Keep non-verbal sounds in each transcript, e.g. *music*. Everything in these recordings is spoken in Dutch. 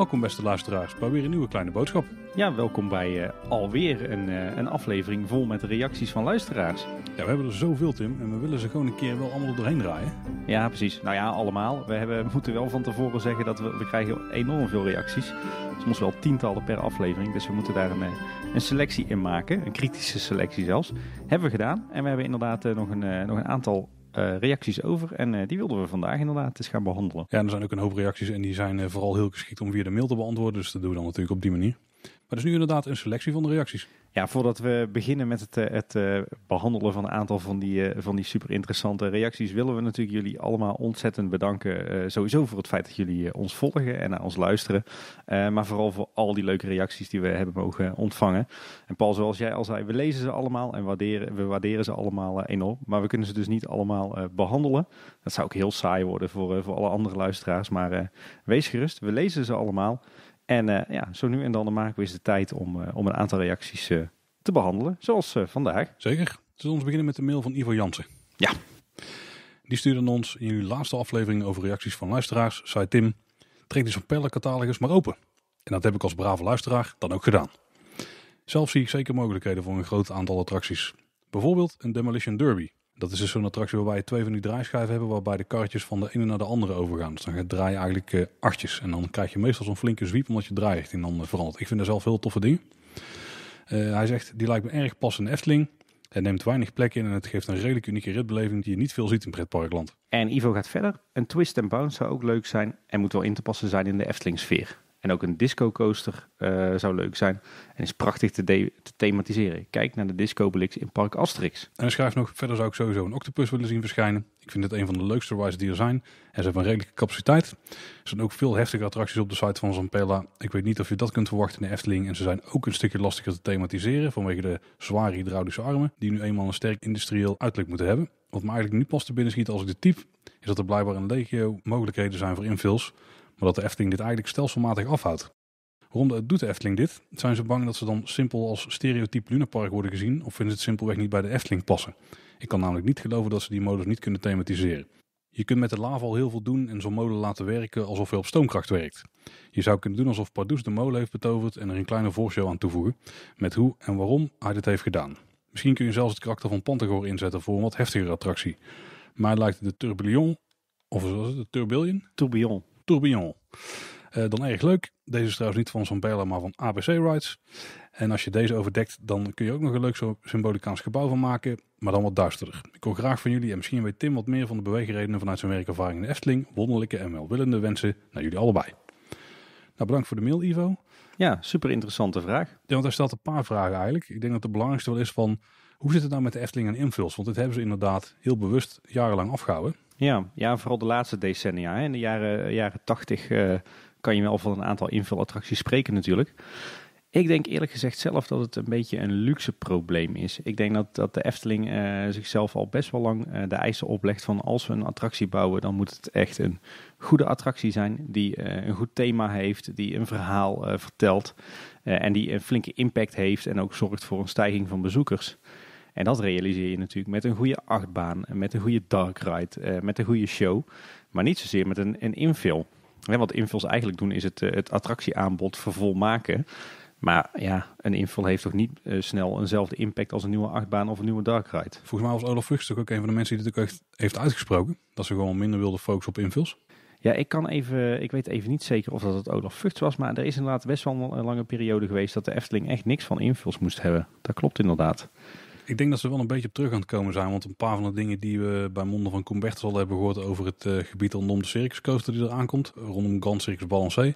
Welkom beste luisteraars bij weer een nieuwe kleine boodschap. Ja, welkom bij uh, alweer een, eh, een, aflevering vol met reacties van luisteraars. Ja, we hebben er zoveel Tim en we willen ze gewoon een keer wel allemaal doorheen draaien. Ja, precies. Nou ja, allemaal. We hebben, moeten wel van tevoren zeggen dat we, we krijgen enorm veel reacties. Soms wel tientallen per aflevering, dus we moeten daar een, eh, selectie in maken. Een kritische selectie zelfs. Hebben we gedaan en we hebben inderdaad nog, een, nog een aantal eh, reacties over. En eh, die wilden we vandaag inderdaad eens gaan behandelen. Ja, er zijn ook een hoop reacties en die zijn eh, vooral heel geschikt om via de mail te beantwoorden. Dus dat doen we dan natuurlijk op die manier. Maar is nu inderdaad een selectie van de reacties. Ja, voordat we beginnen met het, eh, het eh, behandelen van een aantal van die, eh, van die super interessante reacties, willen we natuurlijk jullie allemaal ontzettend bedanken. sowieso voor het feit dat jullie ons volgen en naar ons luisteren. maar vooral voor al die leuke reacties die we hebben mogen ontvangen. En Paul, zoals jij al zei, we lezen ze allemaal en waarderen, we waarderen ze allemaal enorm. Maar we kunnen ze dus niet allemaal behandelen. Dat zou ook heel saai worden voor, voor alle andere luisteraars. Maar wees gerust, we lezen ze allemaal. En eh, ja, zo nu en dan, maken we eens de tijd om, eh, om een aantal reacties eh, te behandelen, zoals vandaag. Zeker. Zullen we beginnen met de mail van Ivo Jansen? Ja. Die stuurde ons in uw laatste aflevering over reacties van luisteraars, zei Tim, trek die pelle catalogus maar open. En dat heb ik als brave luisteraar dan ook gedaan. Zelf zie ik zeker mogelijkheden voor een groot aantal attracties. Bijvoorbeeld een Demolition Derby. Dat is dus zo'n attractie waarbij je twee van die draaischijven hebben, waarbij de karretjes van de ene naar de andere overgaan. Dus dan draai je eigenlijk artjes eh, achtjes. En dan krijg je meestal zo'n flinke zwiep omdat je draait en dan verandert. Ik vind dat zelf heel toffe dingen. Eh, hij zegt, die lijkt me erg passend in Efteling. Hij neemt weinig plek in en het geeft een redelijk unieke ritbeleving die je niet veel ziet in pretparkland. En Ivo gaat verder. Een twist en bounce zou ook leuk zijn en moet wel in te passen zijn in de Efteling sfeer. En ook een disco-coaster eh, zou leuk zijn. En is prachtig te, thematiseren. Kijk naar de disco Blix in Park Asterix. En schrijf nog, verder zou ik sowieso een octopus willen zien verschijnen. Ik vind het een van de leukste rides die er zijn. En ze hebben een redelijke capaciteit. Er zijn ook veel heftige attracties op de site van Zampella. Ik weet niet of je dat kunt verwachten in de Efteling. En ze zijn ook een stukje lastiger te thematiseren vanwege de zware hydraulische armen. Die nu eenmaal een sterk industrieel uiterlijk moeten hebben. Wat me eigenlijk nu pas te binnen schiet als ik dit type, is dat er blijkbaar een legio mogelijkheden zijn voor infills. Maar dat de Efteling dit eigenlijk stelselmatig afhoudt. Waarom doet de Efteling dit? Zijn ze bang dat ze dan simpel als stereotyp Lunapark worden gezien? Of vinden ze het simpelweg niet bij de Efteling passen? Ik kan namelijk niet geloven dat ze die modus niet kunnen thematiseren. Je kunt met de lava al heel veel doen en zo'n molen laten werken alsof hij op stoomkracht werkt. Je zou kunnen doen alsof Pardoes de molen heeft betoverd en er een kleine voorshow aan toevoegen. Met hoe en waarom hij dit heeft gedaan. Misschien kun je zelfs het karakter van Pantagor inzetten voor een wat heftigere attractie. Mij lijkt de Tourbillon, of was het, de Tourbillon? Tourbillon. Tourbillon. Eh, dan erg leuk. Deze is trouwens niet van Zambella, maar van ABC Rides. En als je deze overdekt, dan kun je ook nog een leuk symbolicaans gebouw van maken, maar dan wat duisterder. Ik hoor graag van jullie en misschien weet Tim wat meer van de beweegredenen vanuit zijn werkervaring in de Efteling. Wonderlijke en welwillende wensen naar jullie allebei. Nou, bedankt voor de mail, Ivo. Ja, super interessante vraag. Ja, want hij stelt een paar vragen eigenlijk. Ik denk dat de belangrijkste wel is van, hoe zit het nou met de Efteling en invuls? Want dit hebben ze inderdaad heel bewust jarenlang afgehouden. Ja, ja vooral de laatste decennia. Hè. In de jaren, jaren 80 eh, kan je wel van een aantal invulattracties spreken natuurlijk. Ik denk eerlijk gezegd zelf dat het een beetje een luxe probleem is. Ik denk dat, dat de Efteling eh, zichzelf al best wel lang eh, de eisen oplegt van als we een attractie bouwen, dan moet het echt een goede attractie zijn die een goed thema heeft, die een verhaal vertelt en die een flinke impact heeft en ook zorgt voor een stijging van bezoekers. En dat realiseer je natuurlijk met een goede achtbaan, met een goede dark ride, eh, met een goede show. Maar niet zozeer met een, een infill. Ja, wat infills eigenlijk doen is het, eh, het attractieaanbod vervolmaken. Maar ja, een infill heeft toch niet eh, snel eenzelfde impact als een nieuwe achtbaan of een nieuwe dark ride. Volgens mij was Olaf Vlucht ook een van de mensen die dit ook echt heeft uitgesproken. Dat ze gewoon minder wilden focussen op invuls. Ja, ik kan even, ik weet even niet zeker of dat het Olaf Vugt was, maar er is inderdaad best wel een lange periode geweest dat de Efteling echt niks van invuls moest hebben. Dat klopt inderdaad. Ik denk dat ze wel een beetje op terug aan het komen zijn. Want een paar van de dingen die we bij monden van Combertus al hebben gehoord over het eh, gebied rondom de Coaster die er aankomt. Rondom Grand Circus Balancé.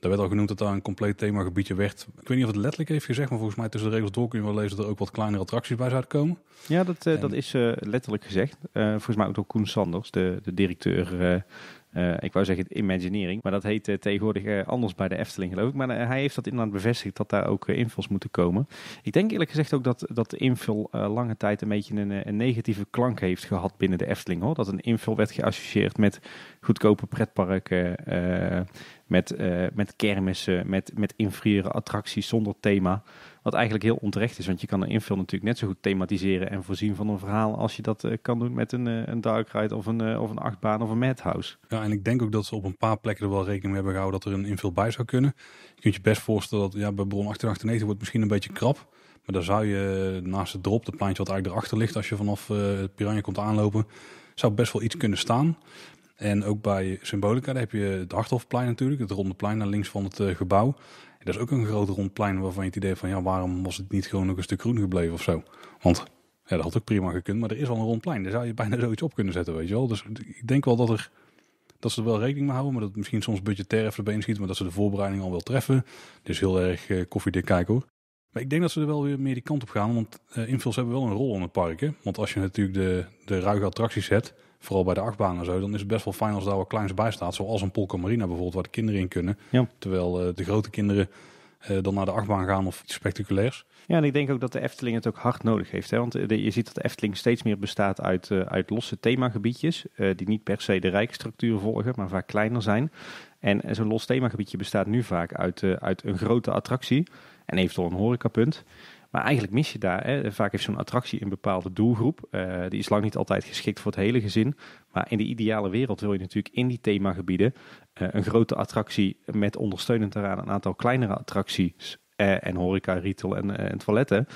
Daar werd al genoemd dat daar een compleet themagebiedje werd. Ik weet niet of het letterlijk heeft gezegd, maar volgens mij tussen de regels door kun je wel lezen dat er ook wat kleinere attracties bij zouden komen. Ja, dat, eh, dat is eh, letterlijk gezegd. volgens mij ook door Koen Sanders, de, de directeur eh, ik wou zeggen Imagineering, maar dat heet eh, tegenwoordig eh, anders bij de Efteling, geloof ik. Maar hij heeft dat inderdaad bevestigd dat daar ook invul's moeten komen. Ik denk eerlijk gezegd ook dat, dat de invul lange tijd een beetje een, negatieve klank heeft gehad binnen de Efteling. Hoor. Dat een invul werd geassocieerd met goedkope pretparken, met, met kermissen, met, met inferieure attracties zonder thema. Wat eigenlijk heel onterecht is, want je kan een invul natuurlijk net zo goed thematiseren en voorzien van een verhaal als je dat eh, kan doen met een, eh, een dark ride of een, eh, of een achtbaan of een madhouse. Ja, en ik denk ook dat ze op een paar plekken er wel rekening mee hebben gehouden dat er een invul bij zou kunnen. Je kunt je best voorstellen dat ja, bij bron 98 wordt misschien een beetje krap. Maar daar zou je naast het drop, de plaatje wat eigenlijk erachter ligt als je vanaf uh, het Piranha komt aanlopen, zou best wel iets kunnen staan. En ook bij Symbolica daar heb je het Harthofplein natuurlijk, het ronde plein naar links van het gebouw dat is ook een groot rondplein waarvan je het idee van ja, waarom was het niet gewoon nog een stuk groen gebleven of zo? Want ja, dat had ook prima gekund, maar er is al een rondplein. Daar zou je bijna *laughs* zoiets op kunnen zetten, weet je wel. Dus ik denk wel dat, er, dat ze er wel rekening mee houden, maar dat het misschien soms budgetair even de been schiet, maar dat ze de voorbereiding al wel treffen. Dus heel erg uh, koffiedik kijken hoor. Maar ik denk dat ze er wel weer meer die kant op gaan, want uh, hebben wel een rol in het parken. Want als je natuurlijk de, de ruige attracties hebt, vooral bij de achtbaan en zo, dan is het best wel fijn als daar wat kleins bij staat. Zoals een Polka Marina bijvoorbeeld, waar de kinderen in kunnen. Terwijl eh, de grote kinderen eh, dan naar de achtbaan gaan of iets spectaculairs. Ja, en ik denk ook dat de Efteling het ook hard nodig heeft. Hè? Want eh, je ziet dat de Efteling steeds meer bestaat uit, uit losse themagebiedjes. die niet per se de rijkstructuur volgen, maar vaak kleiner zijn. En zo'n los themagebiedje bestaat nu vaak uit, uit een grote attractie en eventueel een horecapunt. Maar eigenlijk mis je daar. Hè. Vaak heeft zo'n attractie een bepaalde doelgroep. Eh, die is lang niet altijd geschikt voor het hele gezin. Maar in de ideale wereld wil je natuurlijk in die themagebieden eh, een grote attractie met ondersteunend eraan een aantal kleinere attracties. Eh, en horeca, retail en, en toiletten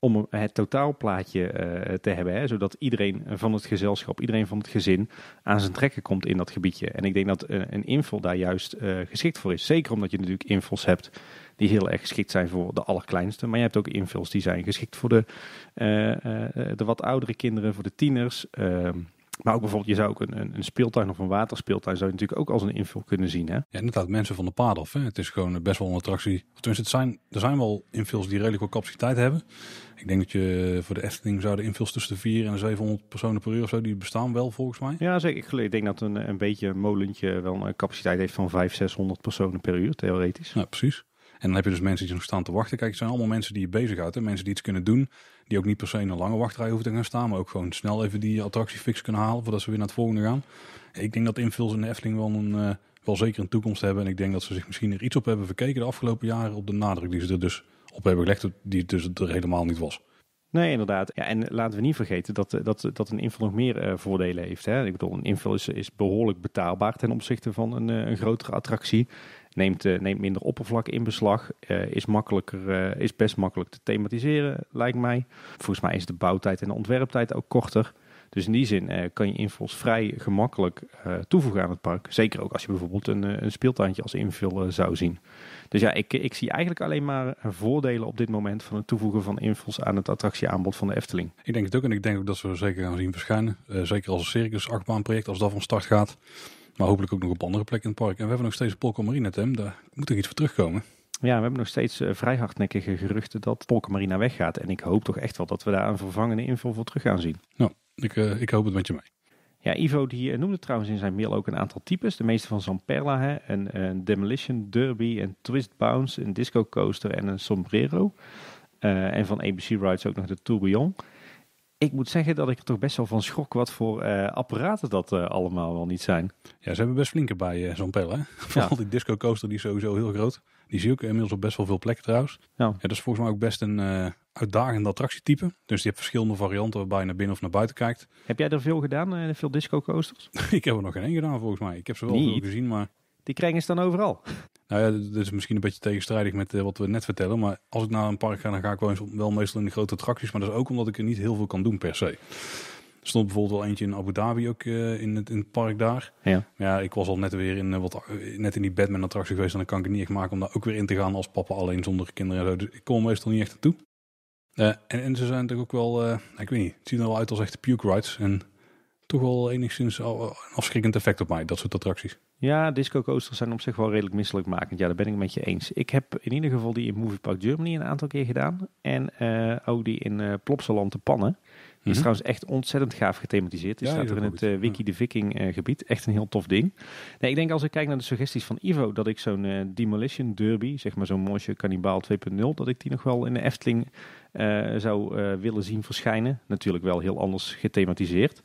om het totaalplaatje eh, te hebben. Hè, zodat iedereen van het gezelschap, iedereen van het gezin aan zijn trekken komt in dat gebiedje. En ik denk dat eh, een invul daar juist eh, geschikt voor is. Zeker omdat je natuurlijk invuls hebt die heel erg geschikt zijn voor de allerkleinste. Maar je hebt ook invuls die zijn geschikt voor de, de wat oudere kinderen, voor de tieners. Ehm, maar ook bijvoorbeeld, je zou ook een, een, speeltuin of een waterspeeltuin zou je natuurlijk ook als een invul kunnen zien. Hè? Ja, inderdaad, mensen van de paard af. Hè? Het is gewoon best wel een attractie. Tenminste, het zijn, er zijn wel invuls die redelijk wat capaciteit hebben. Ik denk dat je voor de Efteling zouden invuls tussen de 4 en de 700 personen per uur of zo, die bestaan wel volgens mij. Ja, zeker. Ik denk dat een, een beetje een molentje wel een capaciteit heeft van 500, 600 personen per uur, theoretisch. Ja, precies. En dan heb je dus mensen die nog staan te wachten. Kijk, het zijn allemaal mensen die je bezighouden, Mensen die iets kunnen doen. Die ook niet per se een lange wachtrij hoeven te gaan staan. Maar ook gewoon snel even die attractie fix kunnen halen voordat ze weer naar het volgende gaan. Ik denk dat invuls in de Efteling wel, een, eh, wel zeker een toekomst hebben. En ik denk dat ze zich misschien er iets op hebben verkeken de afgelopen jaren. Op de nadruk die ze er dus op hebben gelegd. Die dus er helemaal niet was. Nee, inderdaad. Ja, en laten we niet vergeten dat, eh, dat, dat een invul nog meer eh, voordelen heeft. Hè? Ik bedoel, een invul is, is, behoorlijk betaalbaar ten opzichte van een, een grotere attractie neemt, eh, neemt minder oppervlak in beslag, eh, is, makkelijker, eh, is best makkelijk te thematiseren, lijkt mij. Volgens mij is de bouwtijd en de ontwerptijd ook korter. Dus in die zin kan je invals vrij gemakkelijk toevoegen aan het park. Zeker ook als je bijvoorbeeld een, een speeltuintje als invul zou zien. Dus ja, ik, ik zie eigenlijk alleen maar voordelen op dit moment van het toevoegen van invals aan het attractieaanbod van de Efteling. Ik denk het ook en ik denk ook dat we zeker gaan zien verschijnen. zeker als een circus project als dat van start gaat. Maar hopelijk ook nog op andere plekken in het park. En we hebben nog steeds Polka Marina, Tim. Daar moet er iets voor terugkomen? Ja, we hebben nog steeds eh, vrij hardnekkige geruchten dat Polka Marina weggaat. En ik hoop toch echt wel dat we daar een vervangende info voor terug gaan zien. Nou, ik, eh, ik hoop het met je mee. Ja, Ivo die eh, noemde trouwens in zijn mail ook een aantal types. De meeste van Zamperla, hè, een, een, Demolition Derby, een Twist Bounce, een Disco Coaster en een Sombrero. en van ABC Rides ook nog de Tourbillon ik moet zeggen dat ik er toch best wel van schrok wat voor eh, apparaten dat eh, allemaal wel niet zijn. Ja, ze hebben best flinke bij eh, zo'n pijl. *laughs* Vooral die disco coaster die is sowieso heel groot. Die zie ik inmiddels op best wel veel plekken trouwens. Ja. dat is volgens mij ook best een uitdagende attractietype. Dus je hebt verschillende varianten waarbij je naar binnen of naar buiten kijkt. Heb jij er veel gedaan, veel disco coasters? *laughs* ik heb er nog geen één gedaan volgens mij. Ik heb ze wel gezien, maar die krijgen ze dan overal. Nou ja, dit is misschien een beetje tegenstrijdig met eh, wat we net vertellen. Maar als ik naar een park ga, dan ga ik wel, eens, wel meestal in de grote attracties. Maar dat is ook omdat ik er niet heel veel kan doen per se. Er stond bijvoorbeeld wel eentje in Abu Dhabi ook eh, in, het, in het park daar. Ja. ja, ik was al net weer in, eh, wat, net in die Batman-attractie geweest. En dan kan ik het niet echt maken om daar ook weer in te gaan als papa alleen zonder kinderen. Dus ik kom meestal niet echt naartoe. en, en ze zijn natuurlijk ook wel, ik weet niet, het ziet er wel uit als echte puke rides. En toch wel enigszins afschrikkend effect op mij, dat soort attracties. Ja, disco coasters zijn op zich wel redelijk misselijkmakend. Ja, daar ben ik met je eens. Ik heb in ieder geval die in Movie Park Germany een aantal keer gedaan. En eh, ook die in uh, Plopsaland te Pannen. Die is mhm. trouwens echt ontzettend gaaf gethematiseerd. Die ja, staat er in het uh, Wiki de Viking gebied. Echt een heel tof ding. Nee, ik denk als ik kijk naar de suggesties van Ivo... dat ik zo'n Demolition Derby, zeg maar zo'n mooie Cannibal 2.0... dat ik die nog wel in de Efteling zou willen zien verschijnen. Natuurlijk wel heel anders gethematiseerd.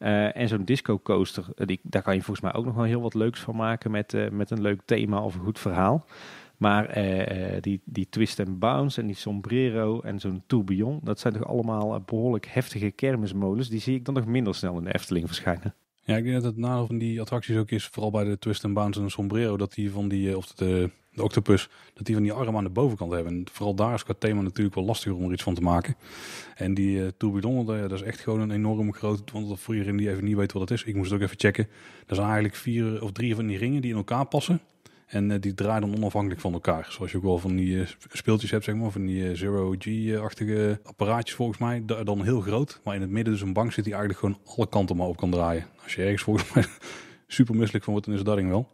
Eh, en zo'n disco coaster, eh, die, daar kan je volgens mij ook nog wel heel wat leuks van maken met, eh, met een leuk thema of een goed verhaal. Maar die, die twist and bounce en die sombrero en zo'n tourbillon, dat zijn toch allemaal behoorlijk heftige kermismolens. Die zie ik dan nog minder snel in de Efteling verschijnen. Ja, ik denk dat het nadeel van die attracties ook is, vooral bij de twist and bounce en de sombrero, dat die van die, of de de octopus, dat die van die arm aan de bovenkant hebben. En vooral daar is qua thema natuurlijk wel lastiger om er iets van te maken. En die uh, dat is echt gewoon een enorm groot, want voor iedereen die even niet weet wat dat is, ik moest het ook even checken. Er zijn eigenlijk vier of drie van die ringen die in elkaar passen. En eh, die draaien dan onafhankelijk van elkaar. Zoals je ook wel van die speeltjes hebt, zeg maar, van die zero-G-achtige apparaatjes volgens mij. dan heel groot, maar in het midden dus een bank zit die eigenlijk gewoon alle kanten maar op kan draaien. Als je ergens volgens mij *laughs* super misselijk van wordt, dan is dat ding wel.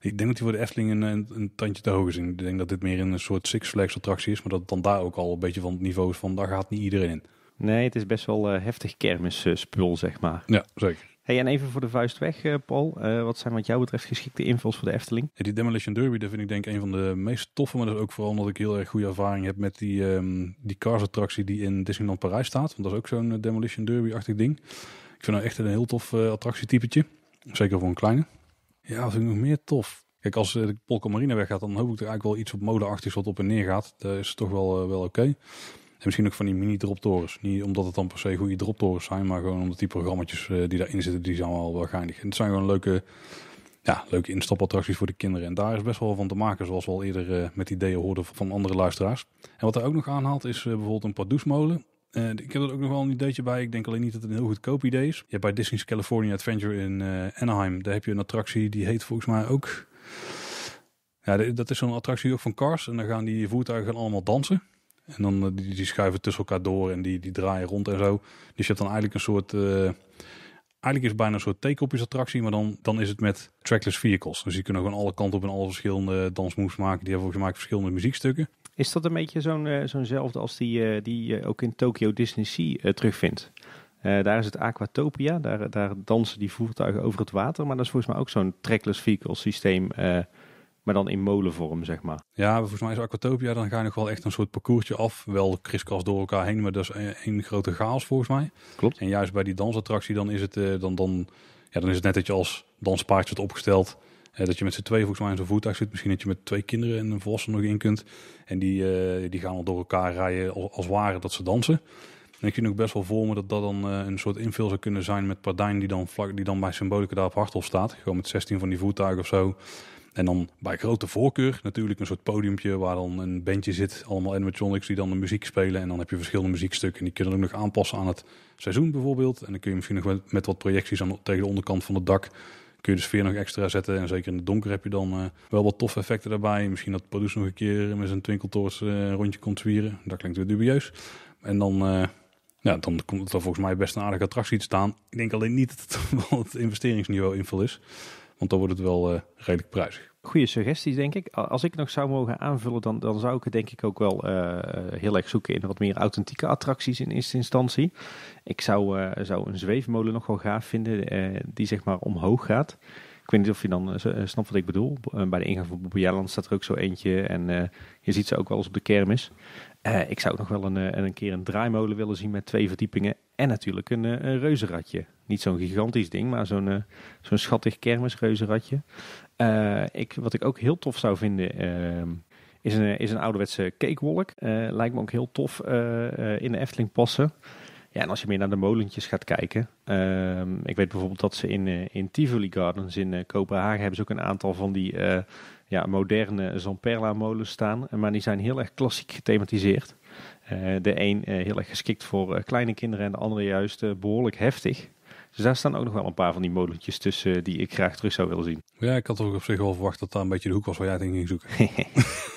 Ik denk dat die voor de Efteling een, een, tandje te hoog is. Ik denk dat dit meer een soort Six Flags attractie is, maar dat het dan daar ook al een beetje van het niveau is van daar gaat niet iedereen in. Nee, het is best wel eh, heftig kermisspul, zeg maar. Ja, zeker. Hey, en even voor de vuist weg, eh, Paul. Eh, wat zijn wat jou betreft geschikte invals voor de Efteling? die Demolition Derby, dat vind ik denk ik een van de meest toffe. Maar dat is ook vooral omdat ik heel erg goede ervaring heb met die, um, die Cars attractie die in Disneyland Parijs staat. Want dat is ook zo'n Demolition Derby-achtig ding. Ik vind dat echt een heel tof attractietypetje. Zeker voor een kleine. Ja, dat ik nog meer tof. Kijk, als eh, de Polka Marina weggaat, dan hoop ik er eigenlijk wel iets op molenachtigs wat op en neer gaat. Dat is toch wel, eh, wel oké. En misschien ook van die mini-droptorens. Niet omdat het dan per se goede droptorens zijn, maar gewoon omdat die programma's eh, die daarin zitten, die zijn wel, wel geinig. En het zijn gewoon leuke, ja, leuke instapattracties voor de kinderen. En daar is best wel van te maken, zoals we al eerder met ideeën hoorden van andere luisteraars. En wat er ook nog aanhaalt is bijvoorbeeld een paar Pardoesmolen. Eh, ik heb er ook nog wel een ideetje bij. Ik denk alleen niet dat het een heel goedkoop idee is. Je hebt bij Disney's California Adventure in eh, Anaheim, daar heb je een attractie die heet volgens mij ook. Ja, dat is zo'n attractie ook van Cars. En dan gaan die voertuigen allemaal dansen. En dan eh, die, die, schuiven tussen elkaar door en die, die draaien rond en zo. Dus je hebt dan eigenlijk een soort. Eigenlijk is het bijna een soort theekopjes attractie, maar dan, dan is het met trackless vehicles. Dus die kunnen gewoon alle kanten op en alle verschillende dansmoves maken. Die hebben volgens mij verschillende muziekstukken. Is dat een beetje zo'n eh, zo'nzelfde als die, eh, die je ook in Tokyo Disney Sea eh, terugvindt? daar is het Aquatopia, daar, daar, dansen die voertuigen over het water. Maar dat is volgens mij ook zo'n trackless vehicle systeem, maar dan in molenvorm, zeg maar. Ja, volgens mij is Aquatopia, dan ga je nog wel echt een soort parcoursje af. Wel kriskras door elkaar heen, maar dat is één grote chaos volgens mij. Klopt. En juist bij die dansattractie, dan is het, uh, dan, dan, ja, dan is het net dat je als danspaardje wordt opgesteld dat je met z'n twee volgens mij in zo'n voertuig zit. Misschien dat je met twee kinderen en een volwassene nog in kunt. En die, eh, die gaan al door elkaar rijden als, als ware dat ze dansen. En ik zie nog best wel voor me dat dat dan eh, een soort invul zou kunnen zijn met Pardijn die dan, vlak, die dan bij Symbolica daar op Harthof staat. Gewoon met 16 van die voertuigen of zo. En dan bij grote voorkeur natuurlijk een soort podiumpje waar dan een bandje zit. Allemaal animatronics die dan de muziek spelen. En dan heb je verschillende muziekstukken. En die kunnen ook nog aanpassen aan het seizoen bijvoorbeeld. En dan kun je misschien nog met, met wat projecties aan, tegen de onderkant van het dak kun je de sfeer nog extra zetten. En zeker in het donker heb je dan eh, wel wat toffe effecten daarbij. Misschien dat Produce nog een keer met zijn twinkeltoorts eh, rondje komt zwieren. Dat klinkt weer dubieus. En dan, eh, ja, dan komt het er volgens mij best een aardige attractie te staan. Ik denk alleen niet dat het *laughs* het investeringsniveau invul is. Want dan wordt het wel redelijk prijzig goede suggesties, denk ik. Als ik nog zou mogen aanvullen, dan, dan zou ik het denk ik ook wel eh, eh, heel erg zoeken in wat meer authentieke attracties in eerste instantie. Ik zou, eh, zou een zweefmolen nog wel gaaf vinden, die zeg maar omhoog gaat. Ik weet niet of je dan snapt wat ik bedoel. bij de ingang van Bobbejaarland staat er ook zo eentje en je ziet ze ook wel eens op de kermis. ik zou ook nog wel een, een keer een draaimolen willen zien met twee verdiepingen en natuurlijk een, een reuzenradje niet zo'n gigantisch ding, maar zo'n eh, zo'n schattig kermisreuzenradje. Uh, ik, wat ik ook heel tof zou vinden, ehm, is, een, is een ouderwetse cakewolk. Eh, lijkt me ook heel tof in de Efteling passen. Ja, en als je meer naar de molentjes gaat kijken. Ehm, ik weet bijvoorbeeld dat ze in, in Tivoli Gardens in Kopenhagen hebben ze ook een aantal van die ja, moderne Zamperla molens staan. Maar die zijn heel erg klassiek gethematiseerd. de een heel erg geschikt voor kleine kinderen en de andere juist behoorlijk heftig. Dus daar staan ook nog wel een paar van die modeltjes tussen die ik graag terug zou willen zien. Ja, ik had ook op zich wel verwacht dat daar een beetje de hoek was waar jij het in ging zoeken. *laughs*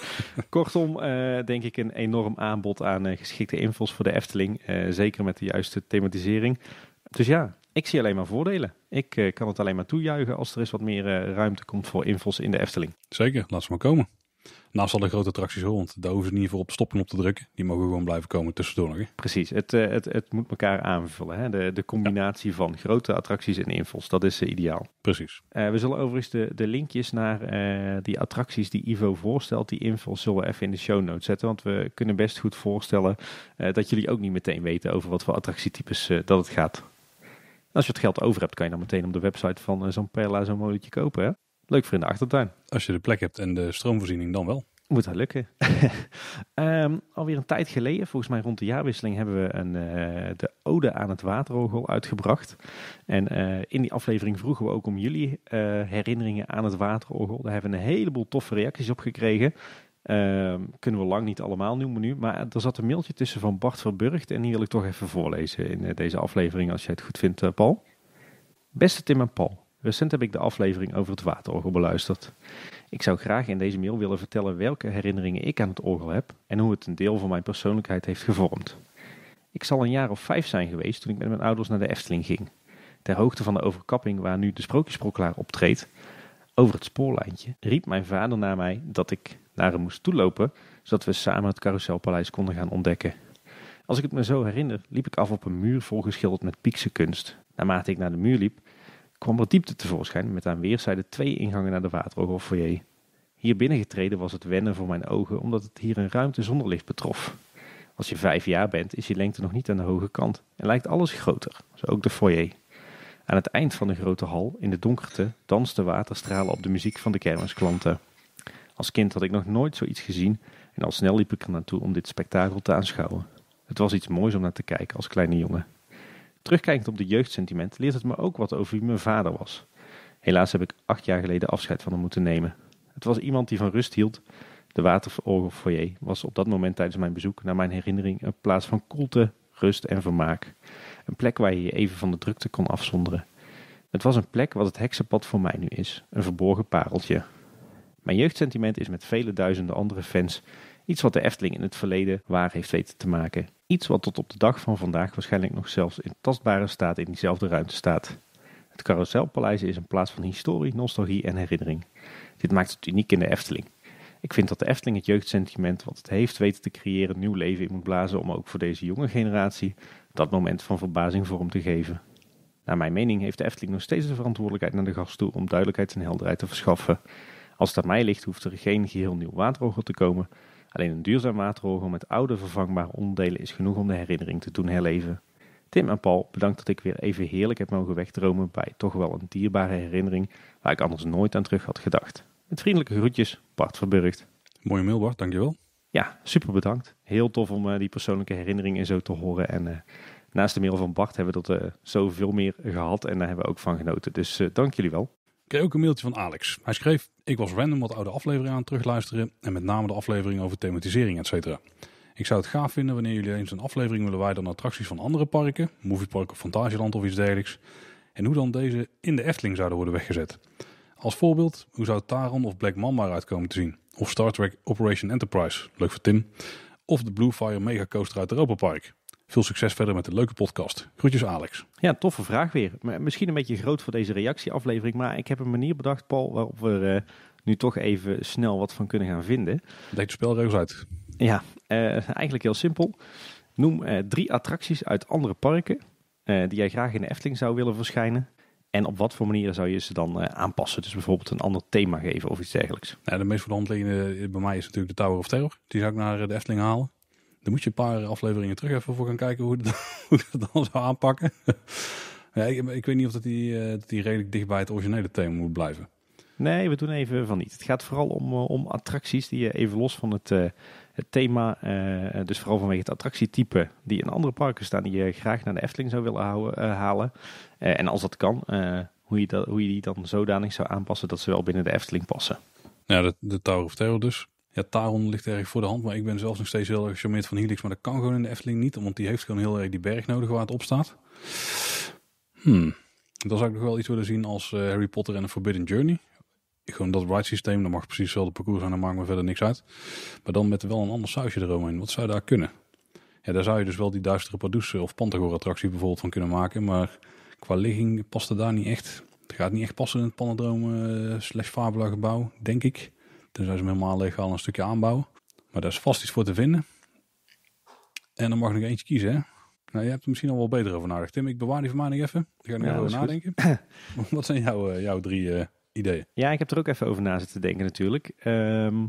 *laughs* Kortom, eh, denk ik een enorm aanbod aan eh, geschikte invals voor de Efteling. Eh, zeker met de juiste thematisering. Dus ja, ik zie alleen maar voordelen. Ik kan het alleen maar toejuichen als er eens wat meer ruimte komt voor invals in de Efteling. Zeker, laat ze maar komen naast alle grote attracties rond. Daar hoeven ze niet voor op stoppen op te drukken. Die mogen gewoon blijven komen tussendoor nog. Precies, het, eh, het, het moet elkaar aanvullen. Hè? De, de combinatie van grote attracties en invals, dat is eh, ideaal. Precies. Eh, we zullen overigens de, de linkjes naar die attracties die Ivo voorstelt, die invals, zullen we even in de show notes zetten. Want we kunnen best goed voorstellen dat jullie ook niet meteen weten over wat voor attractietypes dat het gaat. Als je het geld over hebt, kan je dan meteen op de website van zo'n Perla zo'n molletje kopen. Hè? Leuk voor in de achtertuin. Als je de plek hebt en de stroomvoorziening, dan wel. Moet dat lukken. um, *laughs* alweer een tijd geleden, volgens mij rond de jaarwisseling, hebben we een, eh, de Ode aan het waterogel uitgebracht. En eh, in die aflevering vroegen we ook om jullie eh, herinneringen aan het waterogel. Daar hebben we een heleboel toffe reacties op gekregen. Ehm, kunnen we lang niet allemaal noemen nu. Maar er zat een mailtje tussen van Bart Verburgt. En die wil ik toch even voorlezen in deze aflevering, als jij het goed vindt, Paul. Beste Tim en Paul. Recent heb ik de aflevering over het waterorgel beluisterd. Ik zou graag in deze mail willen vertellen welke herinneringen ik aan het orgel heb en hoe het een deel van mijn persoonlijkheid heeft gevormd. Ik zal een jaar of vijf zijn geweest toen ik met mijn ouders naar de Efteling ging. Ter hoogte van de overkapping waar nu de sprookjesprokkelaar optreedt, over het spoorlijntje, riep mijn vader naar mij dat ik naar hem moest toelopen, zodat we samen het carouselpaleis konden gaan ontdekken. Als ik het me zo herinner, liep ik af op een muur volgeschilderd met piekse kunst. Naarmate ik naar de muur liep, kwam er diepte tevoorschijn met aan weerszijden twee ingangen naar de of foyer. Oh hier binnengetreden was het wennen voor mijn ogen, omdat het hier een ruimte zonder licht betrof. Als je vijf jaar bent, is je lengte nog niet aan de hoge kant en lijkt alles groter, zo ook de foyer. Aan het eind van de grote hal, in de donkerte, dansten waterstralen op de muziek van de kermisklanten. Als kind had ik nog nooit zoiets gezien en al snel liep ik er naartoe om dit spektakel te aanschouwen. Het was iets moois om naar te kijken als kleine jongen. Terugkijkend op de jeugdsentiment leert het me ook wat over wie mijn vader was. Helaas heb ik acht jaar geleden afscheid van hem moeten nemen. Het was iemand die van rust hield. De foyer was op dat moment tijdens mijn bezoek naar mijn herinnering een plaats van koelte, rust en vermaak. Een plek waar je je even van de drukte kon afzonderen. Het was een plek wat het heksenpad voor mij nu is, een verborgen pareltje. Mijn jeugdsentiment is met vele duizenden andere fans iets wat de Efteling in het verleden waar heeft weten te maken iets wat tot op de dag van vandaag waarschijnlijk nog zelfs in tastbare staat in diezelfde ruimte staat. Het Carouselpaleis is een plaats van historie, nostalgie en herinnering. Dit maakt het uniek in de Efteling. Ik vind dat de Efteling het jeugdsentiment wat het heeft weten te creëren nieuw leven in moet blazen om ook voor deze jonge generatie dat moment van verbazing vorm te geven. Naar mijn mening heeft de Efteling nog steeds de verantwoordelijkheid naar de gast toe om duidelijkheid en helderheid te verschaffen. Als het aan mij ligt hoeft er geen geheel nieuw waterover te komen, Alleen een duurzaam waterorgel met oude vervangbare onderdelen is genoeg om de herinnering te doen herleven. Tim en Paul, bedankt dat ik weer even heerlijk heb mogen wegdromen bij toch wel een dierbare herinnering waar ik anders nooit aan terug had gedacht. Met vriendelijke groetjes, Bart Verburgt. Mooie mail Bart, dankjewel. Ja, super bedankt. Heel tof om eh, die persoonlijke herinnering in zo te horen. En eh, naast de mail van Bart hebben we dat uh, zoveel meer gehad en daar hebben we ook van genoten. Dus dank jullie wel. Ik kreeg ook een mailtje van Alex. Hij schreef, ik was random wat oude afleveringen aan het terugluisteren en met name de aflevering over thematisering, et cetera. Ik zou het gaaf vinden wanneer jullie eens een aflevering willen wijden aan attracties van andere parken, movieparken, of Fantasieland of iets dergelijks, en hoe dan deze in de Efteling zouden worden weggezet. Als voorbeeld, hoe zou Taron of Black Mamba eruit komen te zien? Of Star Trek Operation Enterprise, leuk voor Tim. Of de Blue Fire Mega Coaster uit Europa Park. Veel succes verder met de leuke podcast. Groetjes Alex. Ja, toffe vraag weer. Misschien een beetje groot voor deze reactieaflevering, maar ik heb een manier bedacht, Paul, waarop we eh, nu toch even snel wat van kunnen gaan vinden. Leek de spelregels uit. Ja, eh, eigenlijk heel simpel. Noem eh, drie attracties uit andere parken die jij graag in de Efteling zou willen verschijnen. En op wat voor manier zou je ze dan aanpassen? Dus bijvoorbeeld een ander thema geven of iets dergelijks. Ja, de meest voor bij mij is natuurlijk de Tower of Terror. Die zou ik naar de Efteling halen. Dan moet je een paar afleveringen terug even voor gaan kijken hoe ik *laughs* dat dan zou aanpakken. *laughs* ja, ik, ik, weet niet of dat die, eh, dat redelijk dicht bij het originele thema moet blijven. Nee, we doen even van niet. Het gaat vooral om, eh, om attracties die je eh, even los van het, het thema, dus vooral vanwege het attractietype die in andere parken staan, die je graag naar de Efteling zou willen houden, halen. en als dat kan, hoe, je dat, hoe je die dan zodanig zou aanpassen dat ze wel binnen de Efteling passen. Ja, de, de Tower of Terror dus. Ja, Taron ligt erg voor de hand, maar ik ben zelfs nog steeds heel erg gecharmeerd van Helix. Maar dat kan gewoon in de Efteling niet, want die heeft gewoon heel erg die berg nodig waar het op staat. Hmm. Dan zou ik nog wel iets willen zien als eh, Harry Potter en de Forbidden Journey. Gewoon dat ride systeem, dat mag precies hetzelfde parcours zijn, dan maakt me verder niks uit. Maar dan met wel een ander sausje eromheen. Wat zou daar kunnen? Ja, daar zou je dus wel die duistere Padoes eh, of Pantagor attractie bijvoorbeeld van kunnen maken. Maar qua ligging past het daar niet echt. Het gaat niet echt passen in het Panadroom eh, slash Fabula gebouw, denk ik zou ze hem helemaal legaal al een stukje aanbouwen. Maar daar is vast iets voor te vinden. En dan mag ik nog eentje kiezen, hè? Nou, je hebt er misschien al wel beter over nagedacht. Tim, ik bewaar die van mij nog even. Ik ga er nog even over nadenken. *laughs* Wat zijn jouw, eh, jouw drie eh, ideeën? Ja, ik heb er ook even over na zitten denken natuurlijk. Ehm,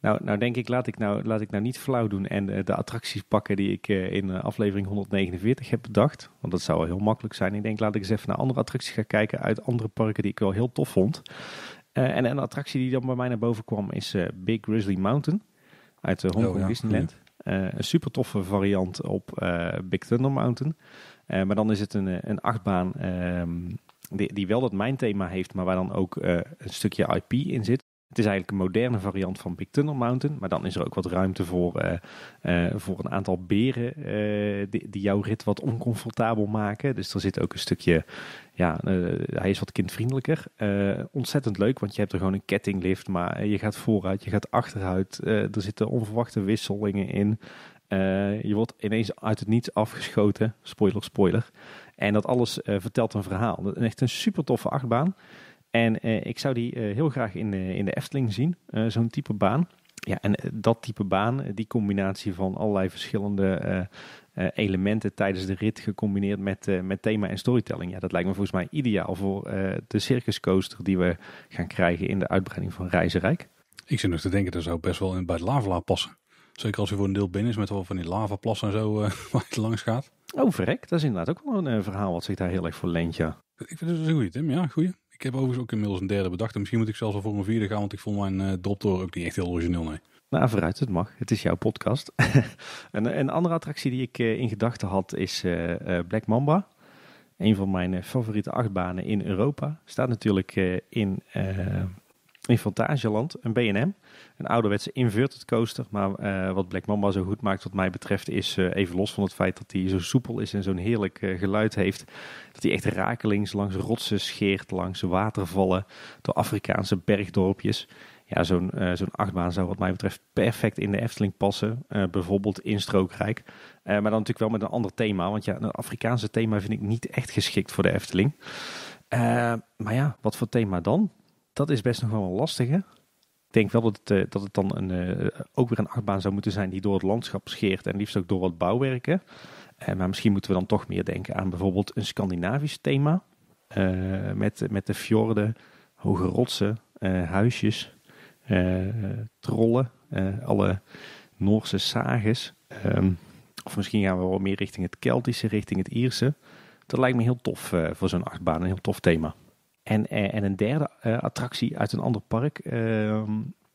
nou, nou denk ik, laat ik nou, laat ik nou niet flauw doen en eh, de attracties pakken die ik in aflevering 149 heb bedacht. Want dat zou wel heel makkelijk zijn. Ik denk, laat ik eens even naar andere attracties gaan kijken uit andere parken die ik wel heel tof vond. Eh, en een attractie die dan bij mij naar boven kwam is eh, Big Grizzly Mountain uit eh, Hong Kong oh Disneyland. een super toffe variant op Big Thunder Mountain. maar dan is het een, een achtbaan ehm, die, die, wel dat mijn thema heeft, maar waar dan ook een stukje IP in zit. Het is eigenlijk een moderne variant van Big Thunder Mountain. Maar dan is er ook wat ruimte voor, eh, eh, voor een aantal beren eh, die, die, jouw rit wat oncomfortabel maken. Dus er zit ook een stukje, ja, hij is wat kindvriendelijker. ontzettend leuk, want je hebt er gewoon een kettinglift. Maar je gaat vooruit, je gaat achteruit. er zitten onverwachte wisselingen in. je wordt ineens uit het niets afgeschoten. Spoiler, spoiler. En dat alles vertelt een verhaal. Echt een super toffe achtbaan. En eh, ik zou die eh, heel graag in, in de Efteling zien, eh, zo'n type baan. Ja, en dat type baan, die combinatie van allerlei verschillende elementen tijdens de rit gecombineerd met, met thema en storytelling. Ja, dat lijkt me volgens mij ideaal voor de circuscoaster die we gaan krijgen in de uitbreiding van Reizenrijk. Ik zit nog te denken, dat zou best wel in, bij het passen. Zeker als je voor een deel binnen is met wel van die lavaplassen en zo *laughs* waar het langs gaat. Oh, verrek. Dat is inderdaad ook wel een verhaal wat zich daar heel erg voor leent, Ik vind het dus een goeie, Tim. Ja, goeie. Ik heb overigens ook inmiddels een derde bedacht. En misschien moet ik zelfs al voor een vierde gaan, want ik vond mijn uh, ook niet echt heel origineel. Nee. Nou, vooruit, het mag. Het is jouw podcast. *laughs* en, een andere attractie die ik eh, in gedachten had is eh, Black Mamba. Een van mijn favoriete achtbanen in Europa. Staat natuurlijk in in Fantasieland, een B&M. Een ouderwetse inverted coaster. Maar eh, wat Black Mamba zo goed maakt wat mij betreft is, eh, even los van het feit dat hij zo soepel is en zo'n heerlijk eh, geluid heeft, dat hij echt rakelings langs rotsen scheert, langs watervallen, door Afrikaanse bergdorpjes. Ja, zo'n zo'n achtbaan zou wat mij betreft perfect in de Efteling passen. bijvoorbeeld in Strookrijk. maar dan natuurlijk wel met een ander thema. Want ja, een Afrikaanse thema vind ik niet echt geschikt voor de Efteling. maar ja, wat voor thema dan? dat is best nog wel lastig, hè? Ik denk wel dat het, eh, dat het dan een, eh, ook weer een achtbaan zou moeten zijn die door het landschap scheert en liefst ook door wat bouwwerken. Eh, maar misschien moeten we dan toch meer denken aan bijvoorbeeld een Scandinavisch thema. met, met de fjorden, hoge rotsen, huisjes, trollen, alle Noorse sages. Ehm, of misschien gaan we wel meer richting het Keltische, richting het Ierse. Dat lijkt me heel tof voor zo'n achtbaan, een heel tof thema. En, eh, en een derde eh, attractie uit een ander park ehm,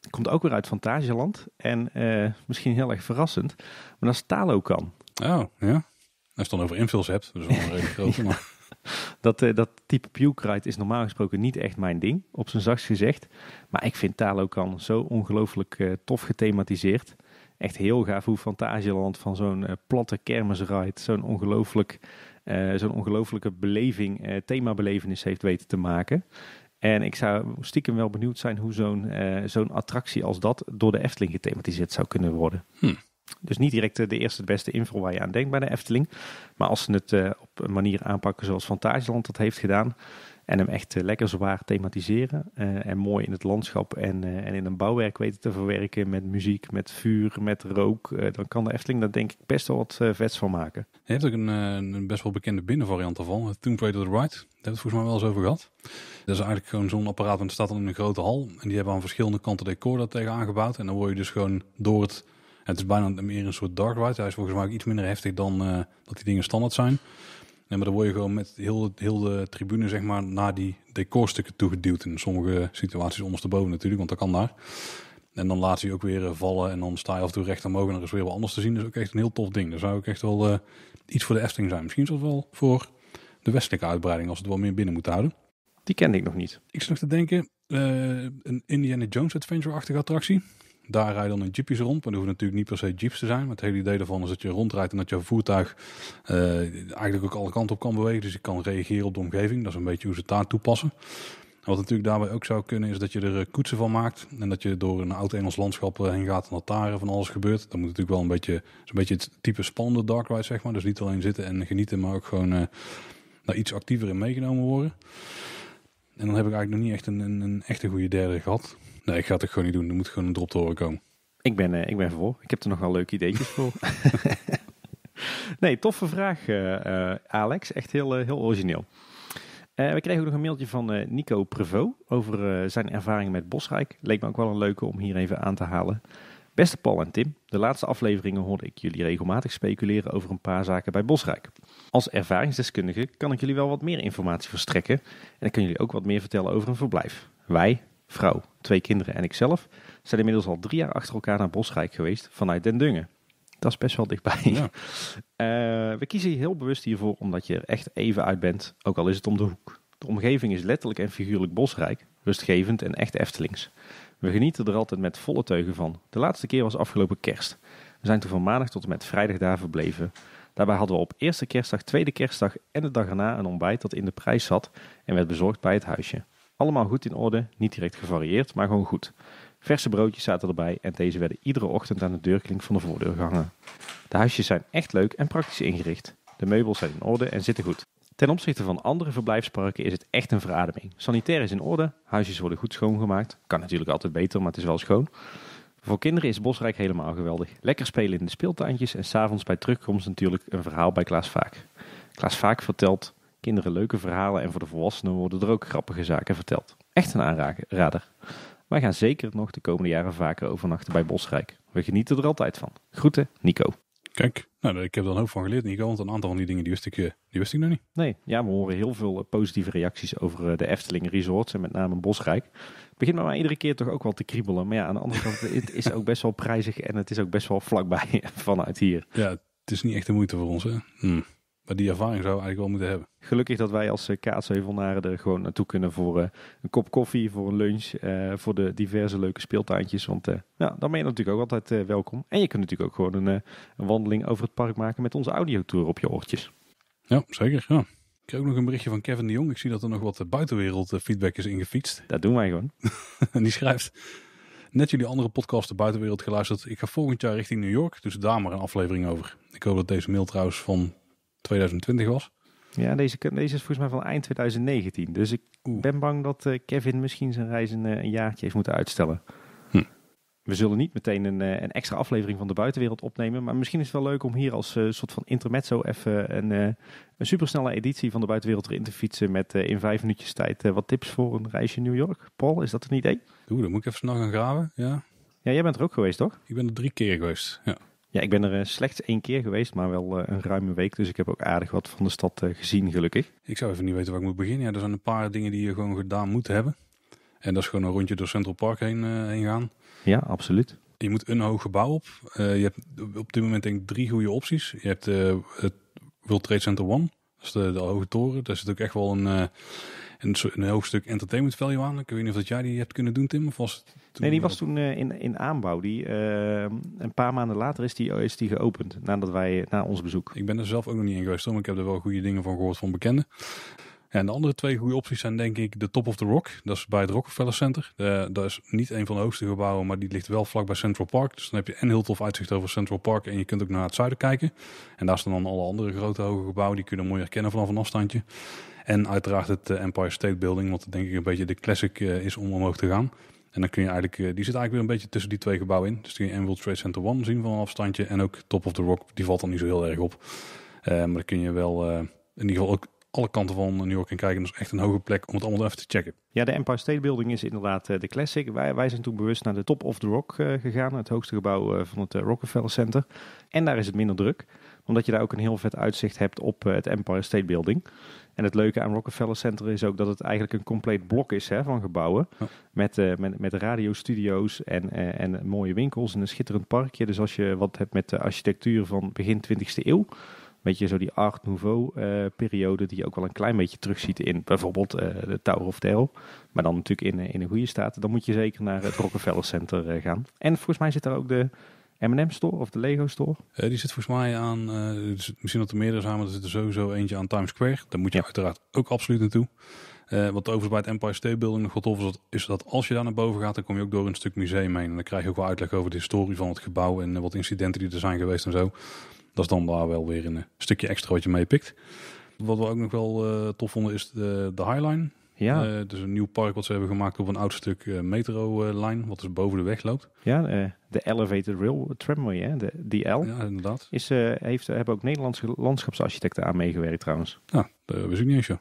komt ook weer uit Fantasieland. En eh, misschien heel erg verrassend, maar dat is kan. Oh, ja. Als je het dan over invuls hebt, dat is wel een redelijk *laughs* grote man. dat, uh, dat type puke is normaal gesproken niet echt mijn ding, op zijn zachtst gezegd. Maar ik vind kan zo ongelooflijk tof gethematiseerd. Echt heel gaaf hoe Fantasieland van zo'n platte kermisride, zo'n ongelooflijk eh, zo'n ongelofelijke beleving, eh, themabelevenis heeft weten te maken. En ik zou stiekem wel benieuwd zijn hoe zo'n eh, zo'n attractie als dat door de Efteling gethematiseerd zou kunnen worden. Hm. Dus niet direct de eerste het beste info waar je aan denkt bij de Efteling. Maar als ze het op een manier aanpakken zoals Fantasieland dat heeft gedaan, en hem echt eh, lekker zwaar thematiseren. Eh, en mooi in het landschap en, eh, en in een bouwwerk weten te verwerken. Met muziek, met vuur, met rook. dan kan de Efteling daar denk ik best wel wat vets van maken. Je hebt ook een, een best wel bekende binnenvariant ervan. Tomb to The Ride. Daar hebben we het volgens mij wel eens over gehad. Dat is eigenlijk gewoon zo'n apparaat. En het staat dan in een grote hal. En die hebben aan verschillende kanten decor daar tegen aangebouwd. En dan word je dus gewoon door het... Het is bijna meer een soort dark ride. Hij is volgens mij ook iets minder heftig dan dat die dingen standaard zijn. Nee, maar dan word je gewoon met heel, heel de tribune zeg maar, naar die decorstukken toegeduwd. In sommige situaties ondersteboven natuurlijk, want dat kan daar. En dan laat hij ook weer eh, vallen en dan sta je af en toe recht omhoog en er is weer wat anders te zien. Dat is ook echt een heel tof ding. Daar zou ook echt wel eh, iets voor de Efteling zijn. Misschien zelfs wel voor de westelijke uitbreiding, als we het wel meer binnen moeten houden. Die kende ik nog niet. Ik zat nog te denken, eh, een Indiana Jones adventure-achtige attractie. Daar rijden dan in jeepjes rond, maar er hoeven natuurlijk niet per se jeeps te zijn. het hele idee daarvan is dat je rondrijdt en dat je voertuig eh, eigenlijk ook alle kanten op kan bewegen. Dus je kan reageren op de omgeving. Dat is een beetje hoe ze het daar toepassen. wat natuurlijk daarbij ook zou kunnen is dat je er eh, koetsen van maakt. En dat je door een oud Engels landschap eh, heen gaat en dat daar van alles gebeurt. Dan moet natuurlijk wel een beetje, een beetje het type spannende dark ride zeg maar. Dus niet alleen zitten en genieten, maar ook gewoon uh, daar iets actiever in meegenomen worden. En dan heb ik eigenlijk nog niet echt een, een, een echte goede derde gehad. Nee, ik ga het gewoon niet doen. Er moet gewoon een drop te komen. Ik ben, uh, ik ben voor. Ik heb er nog wel leuke ideetjes voor. *laughs* nee, toffe vraag, eh, eh, Alex. Echt heel, heel origineel. we kregen ook nog een mailtje van Nico Prevo over zijn ervaringen met Bosrijk. Leek me ook wel een leuke om hier even aan te halen. Beste Paul en Tim, de laatste afleveringen hoorde ik jullie regelmatig speculeren over een paar zaken bij Bosrijk. Als ervaringsdeskundige kan ik jullie wel wat meer informatie verstrekken en ik kan jullie ook wat meer vertellen over een verblijf. Wij, vrouw, twee kinderen en ikzelf zijn inmiddels al drie jaar achter elkaar naar Bosrijk geweest vanuit Den Dungen. Dat is best wel dichtbij. *laughs* Eh, we kiezen heel bewust hiervoor omdat je er echt even uit bent, ook al is het om de hoek. De omgeving is letterlijk en figuurlijk bosrijk, rustgevend en echt Eftelings. We genieten er altijd met volle teugen van. De laatste keer was afgelopen kerst. We zijn toen van maandag tot en met vrijdag daar verbleven. Daarbij hadden we op eerste kerstdag, tweede kerstdag en de dag erna een ontbijt dat in de prijs zat en werd bezorgd bij het huisje. Allemaal goed in orde, niet direct gevarieerd, maar gewoon goed. Verse broodjes zaten erbij en deze werden iedere ochtend aan de deurklink van de voordeur gehangen. De huisjes zijn echt leuk en praktisch ingericht. De meubels zijn in orde en zitten goed. Ten opzichte van andere verblijfsparken is het echt een verademing. Sanitair is in orde, huisjes worden goed schoongemaakt. Kan natuurlijk altijd beter, maar het is wel schoon. Voor kinderen is Bosrijk helemaal geweldig. Lekker spelen in de speeltuintjes en s'avonds bij terugkomst natuurlijk een verhaal bij Klaas Vaak. Klaas Vaak vertelt kinderen leuke verhalen en voor de volwassenen worden er ook grappige zaken verteld. Echt een aanrader. Wij gaan zeker nog de komende jaren vaker overnachten bij Bosrijk. We genieten er altijd van. Groeten, Nico. Kijk, nou, ik heb er dan ook van geleerd, Nico, want een aantal van die dingen die wist ik, eh, die wist ik nog niet. Nee, ja, we horen heel veel eh, positieve reacties over eh, de Efteling Resorts en met name Bosrijk. Het begint maar mij iedere keer toch ook wel te kriebelen. Maar ja, aan de andere kant, het is ook best wel prijzig en het is ook best wel vlakbij *laughs* vanuit hier. Ja, het is niet echt de moeite voor ons, hè? Hmm. Maar die ervaring zou eigenlijk wel moeten hebben. Gelukkig dat wij als eh, kaatsheuvelnaren er gewoon naartoe kunnen voor eh, een kop koffie, voor een lunch, eh, voor de diverse leuke speeltuintjes. Want ja, dan ben je natuurlijk ook altijd welkom. En je kunt natuurlijk ook gewoon een, een wandeling over het park maken met onze audiotour op je oortjes. Ja, zeker. Ja. Ik heb ook nog een berichtje van Kevin de Jong. Ik zie dat er nog wat buitenwereld feedback is ingefietst. Dat doen wij gewoon. *laughs* en die schrijft... Net jullie andere podcast de buitenwereld geluisterd. Ik ga volgend jaar richting New York, dus daar maar een aflevering over. Ik hoop dat deze mail trouwens van 2020 was. Ja, deze, deze is volgens mij van eind 2019. Dus ik ben bang dat eh, Kevin misschien zijn reis een, eh, een jaartje heeft moeten uitstellen. Hm. We zullen niet meteen een, eh, een, extra aflevering van de buitenwereld opnemen. Maar misschien is het wel leuk om hier als soort van intermezzo even een, uh, een supersnelle editie van de buitenwereld erin te fietsen. Met in vijf minuutjes tijd wat tips voor een reisje New York. Paul, is dat een idee? Doe, dan moet ik even snel gaan graven. Ja. ja, jij bent er ook geweest, toch? Ik ben er drie keer geweest. Ja. Ja, ik ben er eh, slechts één keer geweest, maar wel eh, een ruime week. Dus ik heb ook aardig wat van de stad eh, gezien, gelukkig. Ik zou even niet weten waar ik moet beginnen. Ja, er zijn een paar dingen die je gewoon gedaan moet hebben. En dat is gewoon een rondje door Central Park heen, gaan. Ja, absoluut. Je moet een hoog gebouw op. je hebt op dit moment denk ik drie goede opties. Je hebt uh, het World Trade Center One, dat is de, de hoge toren. Dat is natuurlijk echt wel een, een, een stuk entertainment value aan. Ik weet niet of dat jij die hebt kunnen doen, Tim. Of toen nee, die was toen eh, in, in aanbouw. Die, eh, een paar maanden later is die, is die geopend, nadat wij, na ons bezoek. Ik ben er zelf ook nog niet in geweest, hoor, maar ik heb er wel goede dingen van gehoord van bekenden. En de andere twee goede opties zijn denk ik de Top of the Rock. Dat is bij het Rockefeller Center. Uh, dat is niet een van de hoogste gebouwen, maar die ligt wel vlak bij Central Park. Dus dan heb je een heel tof uitzicht over Central Park en je kunt ook naar het zuiden kijken. En daar staan dan alle andere grote hoge gebouwen. Die kun je mooi herkennen vanaf een afstandje. En uiteraard het eh, Empire State Building, want denk ik een beetje de classic eh, is om omhoog te gaan. En dan kun je eigenlijk, eh, die zit eigenlijk weer een beetje tussen die twee gebouwen in. Dus kun je en World Trade Center 1 zien van een afstandje. En ook Top of the Rock, die valt dan niet zo heel erg op. maar dan kun je wel in ieder geval ook alle kanten van New York in kijken. Dat is echt een hoge plek om het allemaal even te checken. Ja, de Empire State Building is inderdaad de classic. Wij, wij zijn toen bewust naar de Top of the Rock gegaan. Het hoogste gebouw van het Rockefeller Center. En daar is het minder druk. Omdat je daar ook een heel vet uitzicht hebt op het Empire State Building. En het leuke aan Rockefeller Center is ook dat het eigenlijk een compleet blok is hè, van gebouwen. Met, eh, met, met radiostudio's en, eh, en mooie winkels en een schitterend parkje. Dus als je wat hebt met de architectuur van begin 20e eeuw. Weet je, zo die Art Nouveau-periode eh, die je ook wel een klein beetje terugziet in bijvoorbeeld de Tower of Tel. Maar dan natuurlijk in, in een goede staat. Dan moet je zeker naar het Rockefeller Center gaan. En volgens mij zit daar ook de M&M Store of de Lego Store? Eh, die zit volgens mij aan, eh, misschien dat er meerdere zijn, maar er zit er sowieso eentje aan Times Square. Daar moet je uiteraard ook absoluut naartoe. Uh, wat overigens bij het Empire State Building nog wat tof is, dat, is dat als je daar naar boven gaat, dan kom je ook door een stuk museum heen. En dan krijg je ook wel uitleg over de historie van het gebouw en wat incidenten die er zijn geweest en zo. Dat is dan daar wel weer een stukje extra wat je meepikt. Wat we ook nog wel tof vonden is de, de Highline. Ja. dus een nieuw park wat ze hebben gemaakt op een oud stuk uh, metrolijn, wat dus boven de weg loopt. Ja, eh, de Elevated Rail Tramway, hè? De, die L. Ja, inderdaad. Is, heeft, hebben ook Nederlandse landschapsarchitecten aan meegewerkt trouwens. Ja, dat wist ik niet eens, zo.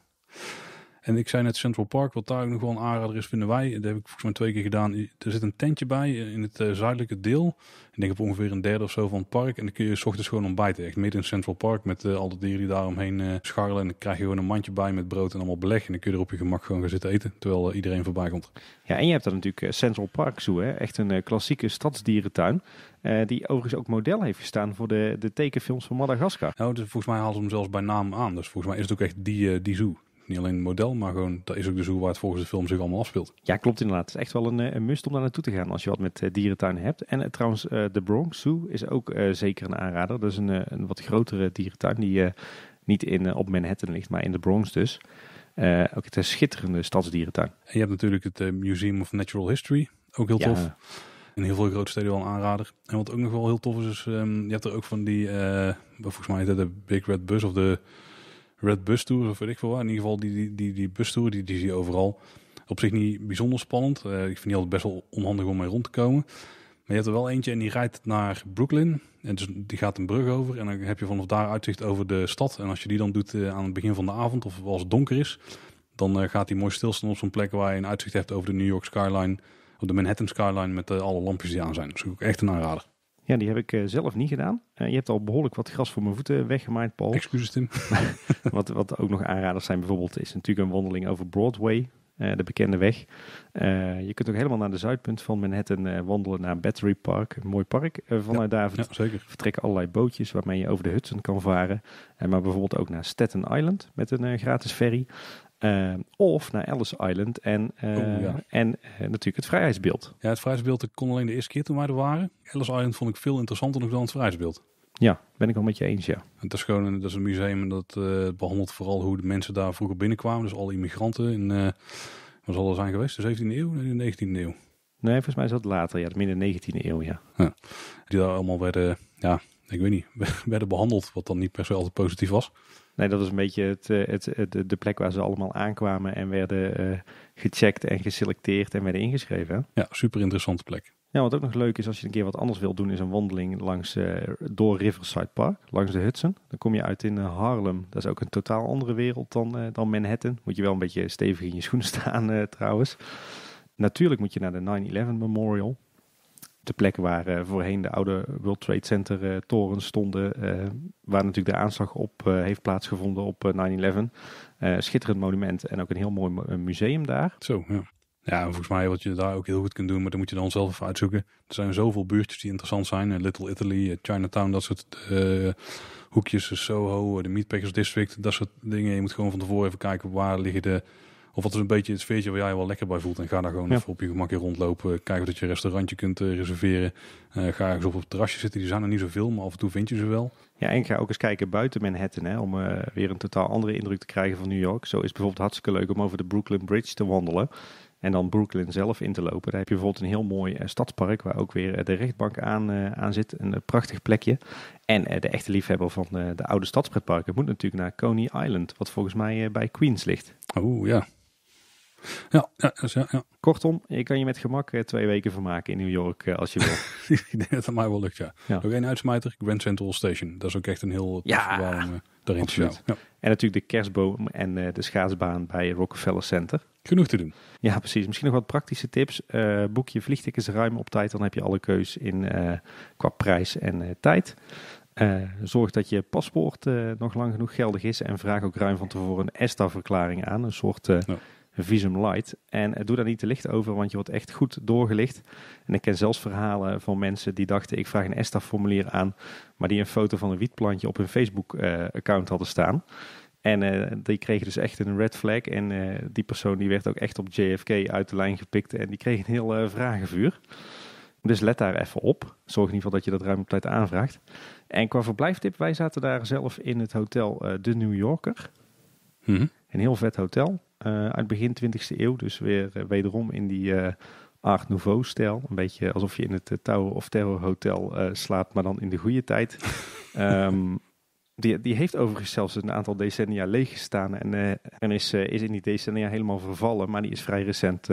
En ik zei net Central Park, wat daar ook nog wel een aanrader is, vinden wij. Dat heb ik volgens mij twee keer gedaan. Er zit een tentje bij eh, in het eh, zuidelijke deel. Ik denk op ongeveer een derde of zo van het park. En dan kun je s ochtends gewoon ontbijten. Echt midden in Central Park met eh, al de dieren die daaromheen uh, scharrelen. En dan krijg je gewoon een mandje bij met brood en allemaal beleg. En dan kun je er op je gemak gewoon gaan zitten eten, terwijl iedereen voorbij komt. Ja, en je hebt dan natuurlijk Central Park Zoo, hè? echt een klassieke stadsdierentuin. die overigens ook model heeft gestaan voor de, de tekenfilms van Madagaskar. Nou, dus volgens mij haalt ze hem zelfs bij naam aan. Dus volgens mij is het ook echt die, die zoo. Niet alleen model, maar gewoon, dat is ook de dus zoo waar het volgens de film zich allemaal afspeelt. Ja, klopt inderdaad. Het is echt wel een, eh, een must om daar naartoe te gaan als je wat met eh, dierentuin hebt. En eh, trouwens, de Bronx Zoo is ook zeker een aanrader. Dat is een, een wat grotere dierentuin die niet in, op Manhattan ligt, maar in de Bronx dus. ook het is schitterende stadsdierentuin. En je hebt natuurlijk het Museum of Natural History, ook heel ja. tof. In heel veel grote steden wel een aanrader. En wat ook nog wel heel tof is, is ehm, je hebt er ook van die, volgens mij de Big Red Bus of de... Red Bus Tour of weet ik veel waar. In ieder geval die, die, die, die bus tour, die, die zie je overal. Op zich niet bijzonder spannend. Eh, ik vind die altijd best wel onhandig om mee rond te komen. Maar je hebt er wel eentje en die rijdt naar Brooklyn. En dus die gaat een brug over. En dan heb je vanaf daar uitzicht over de stad. En als je die dan doet eh, aan het begin van de avond of als het donker is, dan eh, gaat hij mooi stilstaan op zo'n plek waar je een uitzicht hebt over de New York skyline. Of de Manhattan skyline met alle lampjes die aan zijn. Dus ook echt een aanrader. Ja, die heb ik eh, zelf niet gedaan. Uh, je hebt al behoorlijk wat gras voor mijn voeten weggemaaid, Paul. Excuses, Tim. *laughs* wat, wat ook nog aanraders zijn bijvoorbeeld, is natuurlijk een wandeling over Broadway. Eh, de bekende weg. je kunt ook helemaal naar de zuidpunt van Manhattan wandelen naar Battery Park. Een mooi park. vanuit daar ja, zeker. vertrekken allerlei bootjes waarmee je over de Hudson kan varen. en maar bijvoorbeeld ook naar Staten Island met een gratis ferry. Eh, of naar Ellis Island en, eh, oh, en eh, natuurlijk het vrijheidsbeeld. Ja, het vrijheidsbeeld kon alleen de eerste keer toen wij er waren. Ellis Island vond ik veel interessanter dan het vrijheidsbeeld. Ja, ben ik wel met je eens, ja. Het is gewoon dat is een museum dat behandelt vooral hoe de mensen daar vroeger binnenkwamen. Dus alle immigranten in, wat zal er zijn geweest, de 17e eeuw en de 19e eeuw? Nee, volgens mij is dat later, ja, midden 19e eeuw, ja. ja. Die daar allemaal werden, ja, ik weet niet, *laughs* werden behandeld, wat dan niet per se altijd positief was nee, dat was een beetje het, eh, het, het, de plek waar ze allemaal aankwamen en werden eh, gecheckt en geselecteerd en werden ingeschreven. Ja, super interessante plek. Ja, wat ook nog leuk is als je een keer wat anders wilt doen, is een wandeling langs, eh, door Riverside Park, langs de Hudson. Dan kom je uit in Harlem. Dat is ook een totaal andere wereld dan, dan Manhattan. Moet je wel een beetje stevig in je schoenen *laughs* staan trouwens. Natuurlijk moet je naar de 9-11 Memorial de plek waar eh, voorheen de oude World Trade Center eh, torens stonden, eh, waar natuurlijk de aanslag op heeft plaatsgevonden op 9-11. schitterend monument en ook een heel mooi museum daar. Zo, ja. Ja, volgens mij wat je daar ook heel goed kunt doen, maar dan moet je dan zelf even uitzoeken. Er zijn zoveel buurtjes die interessant zijn. Little Italy, Chinatown, dat soort hoekjes, Soho, de Meatpackers District, dat soort dingen. Je moet gewoon van tevoren even kijken waar liggen de of wat is een beetje het sfeertje waar jij je wel lekker bij voelt. En ga daar gewoon even op je gemakje rondlopen. Kijk of dat je een restaurantje kunt eh, reserveren. Eh, ga ergens op, op het terrasje zitten. Die zijn er niet zoveel, maar af en toe vind je ze wel. Ja, en ga ook eens kijken buiten Manhattan. Hè, om eh, weer een totaal andere indruk te krijgen van New York. Zo is het bijvoorbeeld hartstikke leuk om over de Brooklyn Bridge te wandelen. En dan Brooklyn zelf in te lopen. Daar heb je bijvoorbeeld een heel mooi stadspark waar ook weer de rechtbank aan, aan zit. Een prachtig plekje. En de echte liefhebber van de oude stadspretparken moet natuurlijk naar Coney Island, wat volgens mij bij Queens ligt. Oh ja. Ja, ja, ja, ja, Kortom, je kan je met gemak eh, twee weken vermaken in New York eh, als je wil. *laughs* ik denk dat het mij wel lukt, ja. ja. Nog één uitsmijter, Grand Central Station. Dat is ook echt een heel ja, warm daarin te ja. En natuurlijk de kerstboom en eh, de schaatsbaan bij Rockefeller Center. Genoeg te doen. Ja, precies. Misschien nog wat praktische tips. boek je vliegtickets ruim op tijd, dan heb je alle keus in, qua prijs en tijd. zorg dat je paspoort nog lang genoeg geldig is en vraag ook ruim van tevoren een ESTA-verklaring aan. Een soort Visum Light. En eh, doe daar niet te licht over, want je wordt echt goed doorgelicht. En ik ken zelfs verhalen van mensen die dachten: ik vraag een ESTA-formulier aan, maar die een foto van een wietplantje op hun Facebook-account hadden staan. En eh, die kregen dus echt een red flag. En eh, die persoon die werd ook echt op JFK uit de lijn gepikt. En die kreeg een heel vragenvuur. Dus let daar even op. Zorg in ieder geval dat je dat ruim op tijd aanvraagt. En qua verblijftip, wij zaten daar zelf in het hotel De New Yorker. Mhm. Een heel vet hotel. Eh, uit begin 20e eeuw, dus weer eh, wederom in die eh, Art Nouveau-stijl. Een beetje alsof je in het Tower of Terror Hotel slaapt, maar dan in de goede tijd. *laughs* Ehm, die, die heeft overigens zelfs een aantal decennia leeggestaan en, en is, is in die decennia helemaal vervallen. Maar die is vrij recent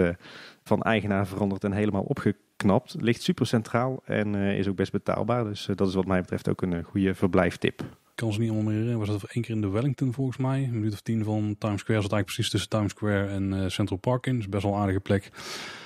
van eigenaar veranderd en helemaal opgeknapt. Ligt super centraal en is ook best betaalbaar. Dus dat is wat mij betreft ook een goede verblijftip kan ze niet allemaal meer herinneren. Was dat één keer in de Wellington volgens mij. Een minuut of tien van Times Square zat eigenlijk precies tussen Times Square en eh, Central Park in. is dus best wel een aardige plek.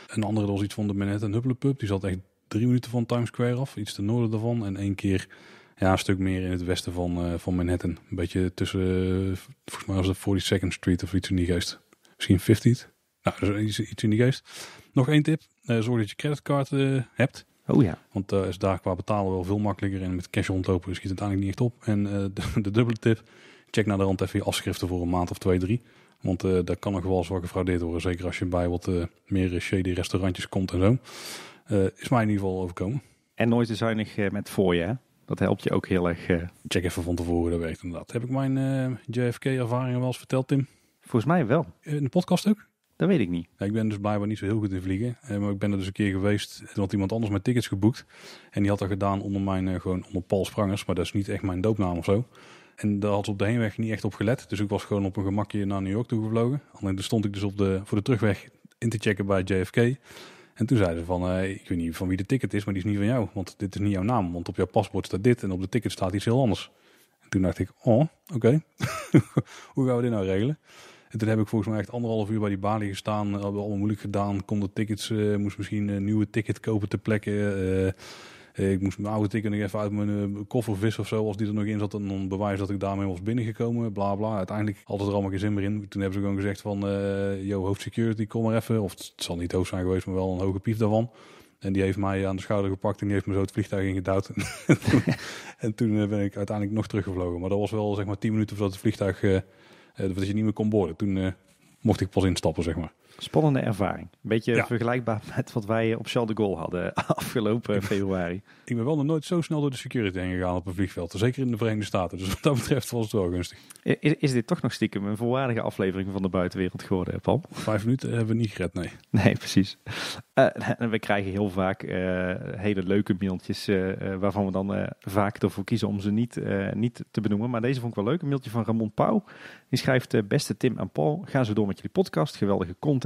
Een andere was iets van de Manhattan Pub Die zat echt drie minuten van Times Square af. Iets ten noorden daarvan. En één keer ja, een stuk meer in het westen van, eh, van Manhattan. Een beetje tussen, eh, volgens mij was het 42nd Street of iets in die geest. Misschien 50 Nou, dus iets, iets in die geest. Nog één tip. zorg dat je creditcard hebt. Oh ja. Want daar eh, is daar qua betalen wel veel makkelijker. En met cash rondlopen schiet het uiteindelijk niet echt op. En eh, *laughs* de, dubbele tip, check naar de rand even je afschriften voor een maand of twee, drie. Want uh, daar kan nog wel eens wat gefraudeerd worden. Zeker als je bij wat meer shady restaurantjes komt en zo. is mij in ieder geval overkomen. En nooit te zuinig met voorjaar. Dat helpt je ook heel erg. Check even van tevoren, dat werkt inderdaad. Heb ik mijn JFK-ervaringen wel eens verteld, Tim? Volgens mij wel. In de podcast ook? Dat weet ik niet. Ja, ik ben dus blijkbaar niet zo heel goed in vliegen. Eh, maar ik ben er dus een keer geweest, had iemand anders mijn tickets geboekt. En die had dat gedaan onder mijn, eh, gewoon onder Paul Sprangers. Maar dat is niet echt mijn doopnaam of zo. En daar had ze op de heenweg niet echt op gelet. Dus ik was gewoon op een gemakje naar New York toe gevlogen. Alleen toen stond ik dus op de, voor de terugweg in te checken bij JFK. En toen zeiden ze van, eh, ik weet niet van wie de ticket is, maar die is niet van jou. Want dit is niet jouw naam, want op jouw paspoort staat dit en op de ticket staat iets heel anders. En toen dacht ik, oh, oké, *laughs* hoe gaan we dit nou regelen? En toen heb ik volgens mij echt anderhalf uur bij die balie gestaan. Hebben allemaal moeilijk gedaan. Konden tickets, uh, moest misschien een nieuwe ticket kopen te plekken. Eh, eh, ik moest mijn oude ticket nog even uit mijn koffer vissen of zo. Als die er nog in zat, en dan bewijs dat ik daarmee was binnengekomen. Bla bla. Uiteindelijk altijd het er allemaal geen zin meer in. Toen hebben ze gewoon gezegd van, yo, hoofdsecurity, kom maar even. Of het zal niet hoofd zijn geweest, maar wel een hoge pief daarvan. En die heeft mij aan de schouder gepakt en die heeft me zo het vliegtuig ingedouwd. *laughs* en toen ben ik uiteindelijk nog teruggevlogen. Maar dat was wel zeg maar tien minuten voordat het vliegtuig eh, dat je niet meer kon boren. Toen eh, mocht ik pas instappen, zeg maar. Spannende ervaring. Een beetje vergelijkbaar *laughs* met wat wij op Charles de Gaulle hadden *laughs* afgelopen februari. Ik ben wel nog nooit zo snel door de security heen gegaan op een vliegveld. Zeker in de Verenigde Staten. Dus wat dat betreft was het wel gunstig. Is, dit toch nog stiekem een volwaardige aflevering van de buitenwereld geworden, Paul? Vijf minuten hebben we niet gered, nee. Nee, precies. Eh, *laughs* we krijgen heel vaak eh, hele leuke mailtjes eh, waarvan we dan vaak ervoor kiezen om ze niet, niet te benoemen. Maar deze vond ik wel leuk. Een mailtje van Ramon Pauw. Die schrijft, beste Tim en Paul, gaan ze door met jullie podcast. Geweldige content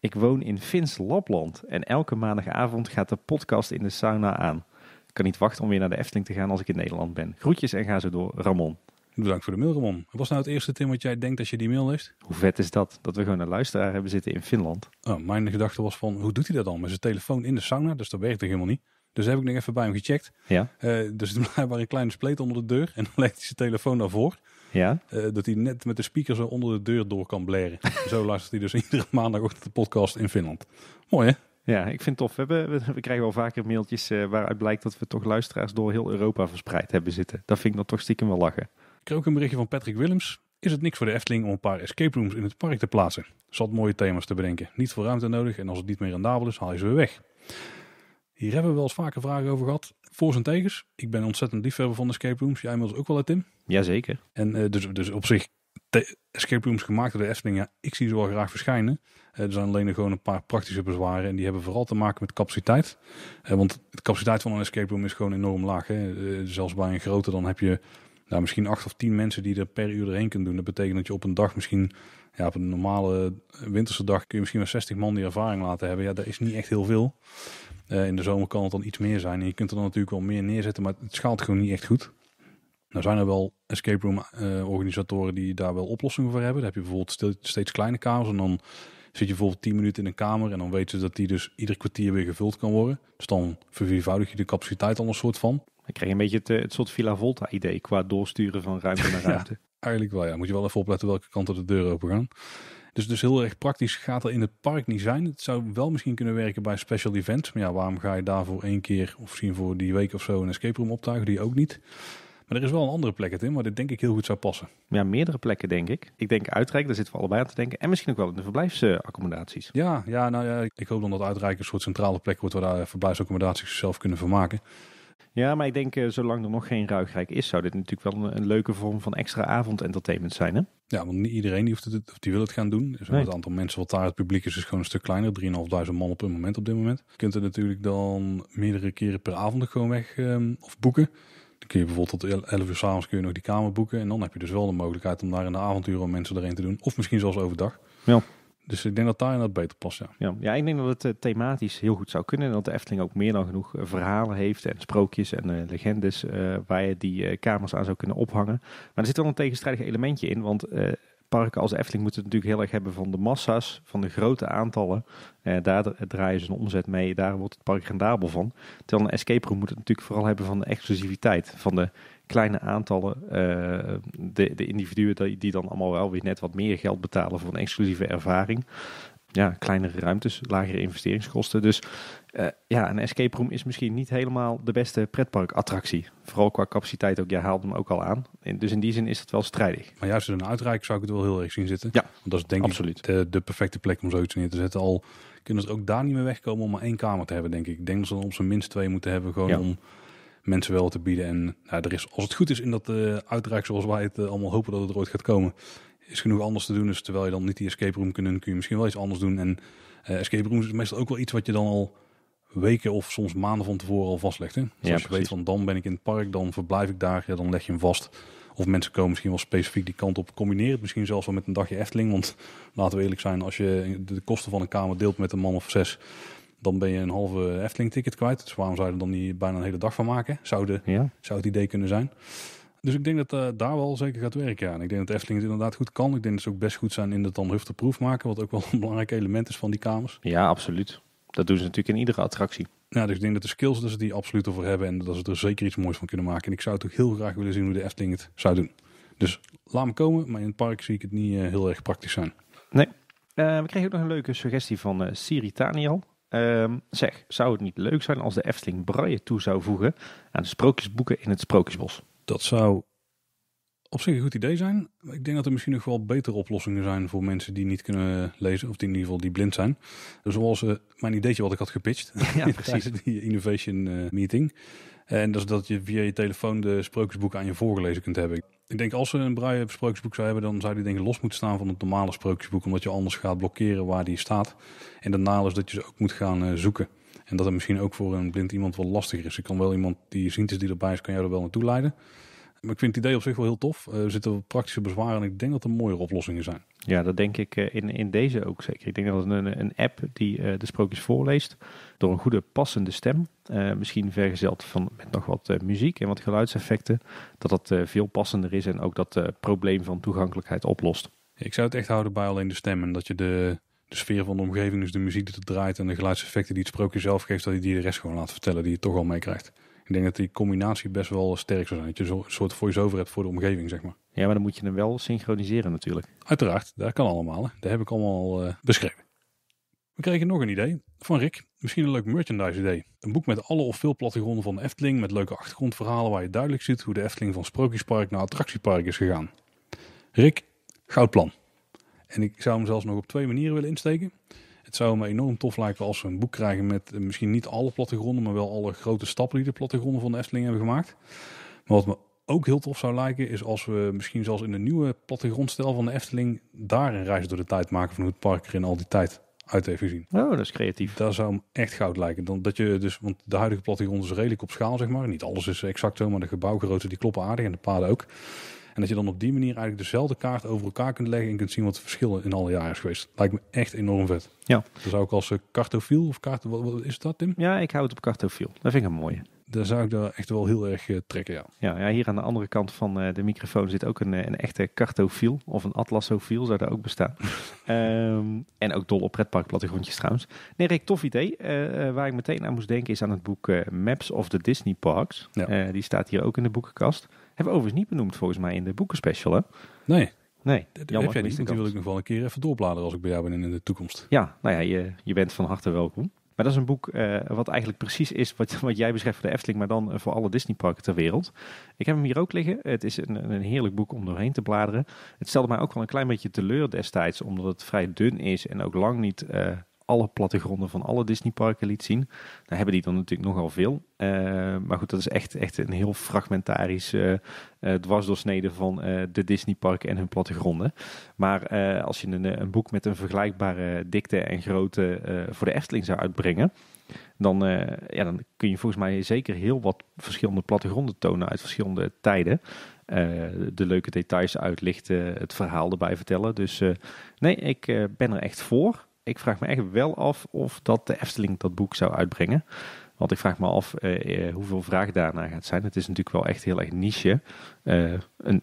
ik woon in Fins Lapland en elke maandagavond gaat de podcast in de sauna aan. Ik kan niet wachten om weer naar de Efteling te gaan als ik in Nederland ben. Groetjes en ga zo door, Ramon. Bedankt voor de mail, Ramon. Wat was nou het eerste, Tim, wat jij denkt dat je die mail leest? Hoe vet is dat? Dat we gewoon een luisteraar hebben zitten in Finland. Oh, mijn gedachte was van, hoe doet hij dat dan? Met zijn telefoon in de sauna? Dus dat werkt er helemaal niet? Dus heb ik nog even bij hem gecheckt. Ja. Uh, dus er *laughs* blijkbaar een kleine spleet onder de deur. En dan *laughs* legt hij zijn telefoon daarvoor. Ja? Eh, dat hij net met de speaker zo onder de deur door kan blaren. *laughs* zo luistert hij dus iedere maandagochtend de podcast in Finland. Mooi hè? Ja, ik vind het tof. We, hebben, we krijgen wel vaker mailtjes eh, waaruit blijkt dat we toch luisteraars door heel Europa verspreid hebben zitten. Dat vind ik dan toch stiekem wel lachen. Ik krijg ook een berichtje van Patrick Willems. Is het niks voor de Efteling om een paar escape rooms in het park te plaatsen? Zat mooie thema's te bedenken. Niet veel ruimte nodig en als het niet meer rendabel is, haal je ze weer weg. Hier hebben we wel eens vaker vragen over gehad voor zijn tegens. Ik ben ontzettend liefhebber van escape rooms. Jij inmiddels ook wel, het Tim? Jazeker. En eh, dus, dus op zich, escape rooms gemaakt door de Efteling, ja, ik zie ze wel graag verschijnen. Eh, er zijn alleen gewoon een paar praktische bezwaren. En die hebben vooral te maken met capaciteit. Eh, want de capaciteit van een escape room is gewoon enorm laag. Hè? zelfs bij een grote, dan heb je nou, misschien acht of tien mensen die er per uur erheen kunnen doen. Dat betekent dat je op een dag misschien, ja, op een normale winterse dag, kun je misschien maar 60 man die ervaring laten hebben. Ja, dat is niet echt heel veel. Eh, in de zomer kan het dan iets meer zijn. En je kunt er dan natuurlijk wel meer neerzetten, maar het schaalt gewoon niet echt goed. Nou zijn er wel escape room eh, organisatoren die daar wel oplossingen voor hebben. Dan heb je bijvoorbeeld steeds kleine kamers en dan zit je bijvoorbeeld 10 minuten in een kamer en dan weten ze dat die dus ieder kwartier weer gevuld kan worden. Dus dan verviervoudig je de capaciteit al een soort van. Dan krijg je een beetje eh, het, soort Villa Volta idee qua doorsturen van ruimte naar ruimte. eigenlijk wel ja, moet je wel even opletten welke kant de deuren open gaan. Dus, dus heel erg praktisch gaat er in het park niet zijn. Het zou wel misschien kunnen werken bij special events. Maar ja, waarom ga je daarvoor één keer of misschien voor die week of zo een escape room optuigen? Die ook niet. Maar er is wel een andere plek, in waar dit denk ik heel goed zou passen. Ja, meerdere plekken denk ik. Ik denk uitreiken, daar zitten we allebei aan te denken. En misschien ook wel in de verblijfsaccommodaties. Ja, ja, nou ja, ik hoop dan dat uitreiken een soort centrale plek wordt waar daar verblijfsaccommodaties zelf kunnen vermaken. Ja, maar ik denk, eh, zolang er nog geen ruigrijk is, zou dit natuurlijk wel een, leuke vorm van extra avondentertainment zijn. Hè? Ja, want niet iedereen die, hoeft het, of die wil het gaan doen. Dus Het aantal mensen wat daar het publiek is, is gewoon een stuk kleiner. 3.500 man op een moment op dit moment. Je kunt het natuurlijk dan meerdere keren per avond gewoon weg ehm, of boeken. Dan kun je bijvoorbeeld tot 11 uur s'avonds nog die kamer boeken. En dan heb je dus wel de mogelijkheid om daar in de avonduren mensen erin te doen. Of misschien zelfs overdag. Ja. Dus ik denk dat daar inderdaad beter past, ja. ja. ja. ik denk dat het eh, thematisch heel goed zou kunnen. En dat de Efteling ook meer dan genoeg eh, verhalen heeft en sprookjes en uh, legendes waar je die kamers aan zou kunnen ophangen. Maar er zit wel een tegenstrijdig elementje in, want parken als Efteling moeten het natuurlijk heel erg hebben van de massa's, van de grote aantallen. daar draaien ze een omzet mee, daar wordt het park rendabel van. Terwijl een escape room moet het natuurlijk vooral hebben van de exclusiviteit, van de kleine aantallen eh, de, de individuen die, die dan allemaal wel weer net wat meer geld betalen voor een exclusieve ervaring ja, kleinere ruimtes, lagere investeringskosten. Dus eh, ja, een escape room is misschien niet helemaal de beste pretparkattractie. Vooral qua capaciteit ook. Jij ja, haalt hem ook al aan. dus in die zin is het wel strijdig. Maar juist in een uitreik zou ik het wel heel erg zien zitten. Ja, Want dat is denk ik de, de, perfecte plek om zoiets neer te zetten. Al kunnen ze ook daar niet meer wegkomen om maar één kamer te hebben, denk ik. Ik denk dat ze er op zijn minst twee moeten hebben. Gewoon om mensen wel te bieden. En nou, er is, als het goed is in dat uh, zoals wij het eh, allemaal hopen dat het ooit gaat komen, is genoeg anders te doen. Dus terwijl je dan niet die escape room kunt, kun je misschien wel iets anders doen. En eh, escape rooms is meestal ook wel iets wat je dan al weken of soms maanden van tevoren al vastlegt. Hè? Dus ja, als je weet van dan ben ik in het park, dan verblijf ik daar, ja, dan leg je hem vast. Of mensen komen misschien wel specifiek die kant op. Combineer het misschien zelfs wel met een dagje Efteling. Want laten we eerlijk zijn, als je de kosten van een kamer deelt met een man of zes, dan ben je een halve Efteling-ticket kwijt. Dus waarom zou je er dan niet bijna een hele dag van maken? Zou, de, ja. zou het idee kunnen zijn. Dus ik denk dat eh, daar wel zeker gaat werken. Ja. ik denk dat Efteling het inderdaad goed kan. Ik denk dat ze ook best goed zijn in het dan hufteproef maken. Wat ook wel een *laughs* belangrijk element is van die kamers. Ja, absoluut. Dat doen ze natuurlijk in iedere attractie. Ja, dus ik denk dat de skills dat ze die absoluut over hebben. En dat ze er zeker iets moois van kunnen maken. En ik zou toch heel graag willen zien hoe de Efteling het zou doen. Dus laat me komen. Maar in het park zie ik het niet eh, heel erg praktisch zijn. Nee. Eh, we kregen ook nog een leuke suggestie van Siri Taniel. Ehm, zeg, zou het niet leuk zijn als de Efteling Braille toe zou voegen aan de sprookjesboeken in het Sprookjesbos? Dat zou op zich een goed idee zijn. Ik denk dat er misschien nog wel betere oplossingen zijn voor mensen die niet kunnen lezen, of die in ieder geval die blind zijn. Zoals eh, mijn ideetje wat ik had gepitcht *laughs* *laughs* ja, precies. die innovation eh, meeting. En dat is dat je via je telefoon de sprookjesboeken aan je voorgelezen kunt hebben. Ik denk als ze een braille sprookjesboek zou hebben, dan zou die denk ik los moeten staan van het normale sprookjesboek. Omdat je anders gaat blokkeren waar die staat. En daarna is dat je ze ook moet gaan eh, zoeken. En dat het misschien ook voor een blind iemand wel lastiger is. Ik kan wel iemand die ziet is die erbij is, kan jou er wel naartoe leiden. Maar ik vind het idee op zich wel heel tof. Eh, er zitten praktische bezwaren en ik denk dat er mooie oplossingen zijn. Ja, dat denk ik eh, in, in deze ook zeker. Ik denk dat een, een app die eh, de sprookjes voorleest, door een goede passende stem, eh, misschien vergezeld van, met nog wat muziek en wat geluidseffecten, dat dat veel passender is en ook dat probleem van toegankelijkheid oplost. Ik zou het echt houden bij alleen de stem en dat je de, de sfeer van de omgeving, dus de muziek die het draait en de geluidseffecten die het sprookje zelf geeft, dat je die de rest gewoon laat vertellen, die je toch al meekrijgt. Ik denk dat die combinatie best wel sterk zou zijn. Dat je een soort voice-over hebt voor de omgeving, zeg maar. Ja, maar dan moet je hem wel synchroniseren natuurlijk. Uiteraard, dat kan allemaal. Hè. Dat heb ik allemaal eh, beschreven. We kregen nog een idee van Rick. Misschien een leuk merchandise idee. Een boek met alle of veel plattegronden van Efteling. Met leuke achtergrondverhalen waar je duidelijk ziet hoe de Efteling van sprookjespark naar attractiepark is gegaan. Rick, goud plan. En ik zou hem zelfs nog op twee manieren willen insteken zou me enorm tof lijken als we een boek krijgen met eh, misschien niet alle plattegronden, maar wel alle grote stappen die de plattegronden van de Efteling hebben gemaakt. Maar wat me ook heel tof zou lijken, is als we misschien zelfs in de nieuwe plattegrondstijl van de Efteling daar een reis door de tijd maken van hoe het park er in al die tijd uit heeft gezien. Oh, dat is creatief. Dat zou hem echt goud lijken. Dan dat je dus, want de huidige plattegronden is redelijk op schaal, zeg maar. Niet alles is exact zo, maar de gebouwgrootte die kloppen aardig en de paden ook. En dat je dan op die manier eigenlijk dezelfde kaart over elkaar kunt leggen en kunt zien wat de verschil in alle jaren is geweest. Lijkt me echt enorm vet. Ja. zou ik als eh, kartofiel cartofiel of kaart, wat, is dat Tim? Ja, ik hou het op kartofiel. Dat vind ik een mooie. Daar zou ik daar echt wel heel erg eh, trekken, ja. ja. ja. hier aan de andere kant van eh, de microfoon zit ook een, een echte kartofiel. Of een atlasofiel zou daar ook bestaan. *laughs* Ehm, en ook dol op pretparkplattegrondjes trouwens. Nee, Rick, tof idee. waar ik meteen aan moest denken is aan het boek Maps of the Disney Parks. die staat hier ook in de boekenkast. Hebben overigens niet benoemd volgens mij in de boekenspecial, hè? Nee. Nee, jammer. Heb die, niet? wil ik nog wel een keer even doorbladeren als ik bij jou ben in de toekomst. Ja, nou ja, je, je bent van harte welkom. Maar dat is een boek eh, wat eigenlijk precies is wat, *laughs* wat jij beschrijft voor de Efteling, maar dan eh, voor alle Disneyparken ter wereld. Ik heb hem hier ook liggen. Het is een, een heerlijk boek om doorheen te bladeren. Het stelde mij ook wel een klein beetje teleur destijds, omdat het vrij dun is en ook lang niet eh, alle plattegronden van alle Disneyparken liet zien. Daar hebben die dan natuurlijk nogal veel. Eh, maar goed, dat is echt, echt een heel fragmentarisch uh, dwarsdoorsnede van de Disneyparken en hun plattegronden. Maar als je een, een, boek met een vergelijkbare dikte en grootte voor de Efteling zou uitbrengen, dan, ja, dan kun je volgens mij zeker heel wat verschillende plattegronden tonen uit verschillende tijden. de leuke details uitlichten, het verhaal erbij vertellen. Dus nee, ik ben er echt voor ik vraag me echt wel af of dat de Efteling dat boek zou uitbrengen. Want ik vraag me af eh, eh, hoeveel vraag daarna gaat zijn. Het is natuurlijk wel echt heel erg niche. Eh, een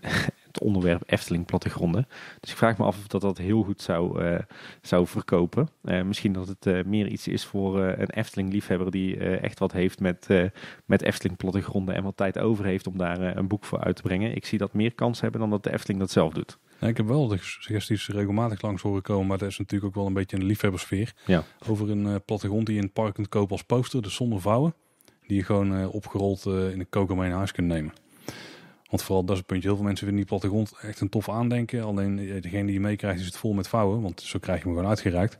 het onderwerp Efteling plattegronden. Dus ik vraag me af of dat, dat heel goed zou, eh, zou verkopen. Eh, misschien dat het eh, meer iets is voor een Efteling-liefhebber die echt wat heeft met, met Efteling plattegronden en wat tijd over heeft om daar een boek voor uit te brengen. Ik zie dat meer kans hebben dan dat de Efteling dat zelf doet. Ja, ik heb wel de suggesties regelmatig langs horen komen, maar dat is natuurlijk ook wel een beetje een liefhebbersfeer. Ja. Over een plattegrond die je in het park kunt kopen als poster, dus zonder vouwen. Die je gewoon opgerold in een mee naar huis kunt nemen. Want vooral dat is het puntje. Heel veel mensen vinden die plattegrond echt een tof aandenken. Alleen degene die je meekrijgt is het vol met vouwen. Want zo krijg je hem gewoon uitgeraakt.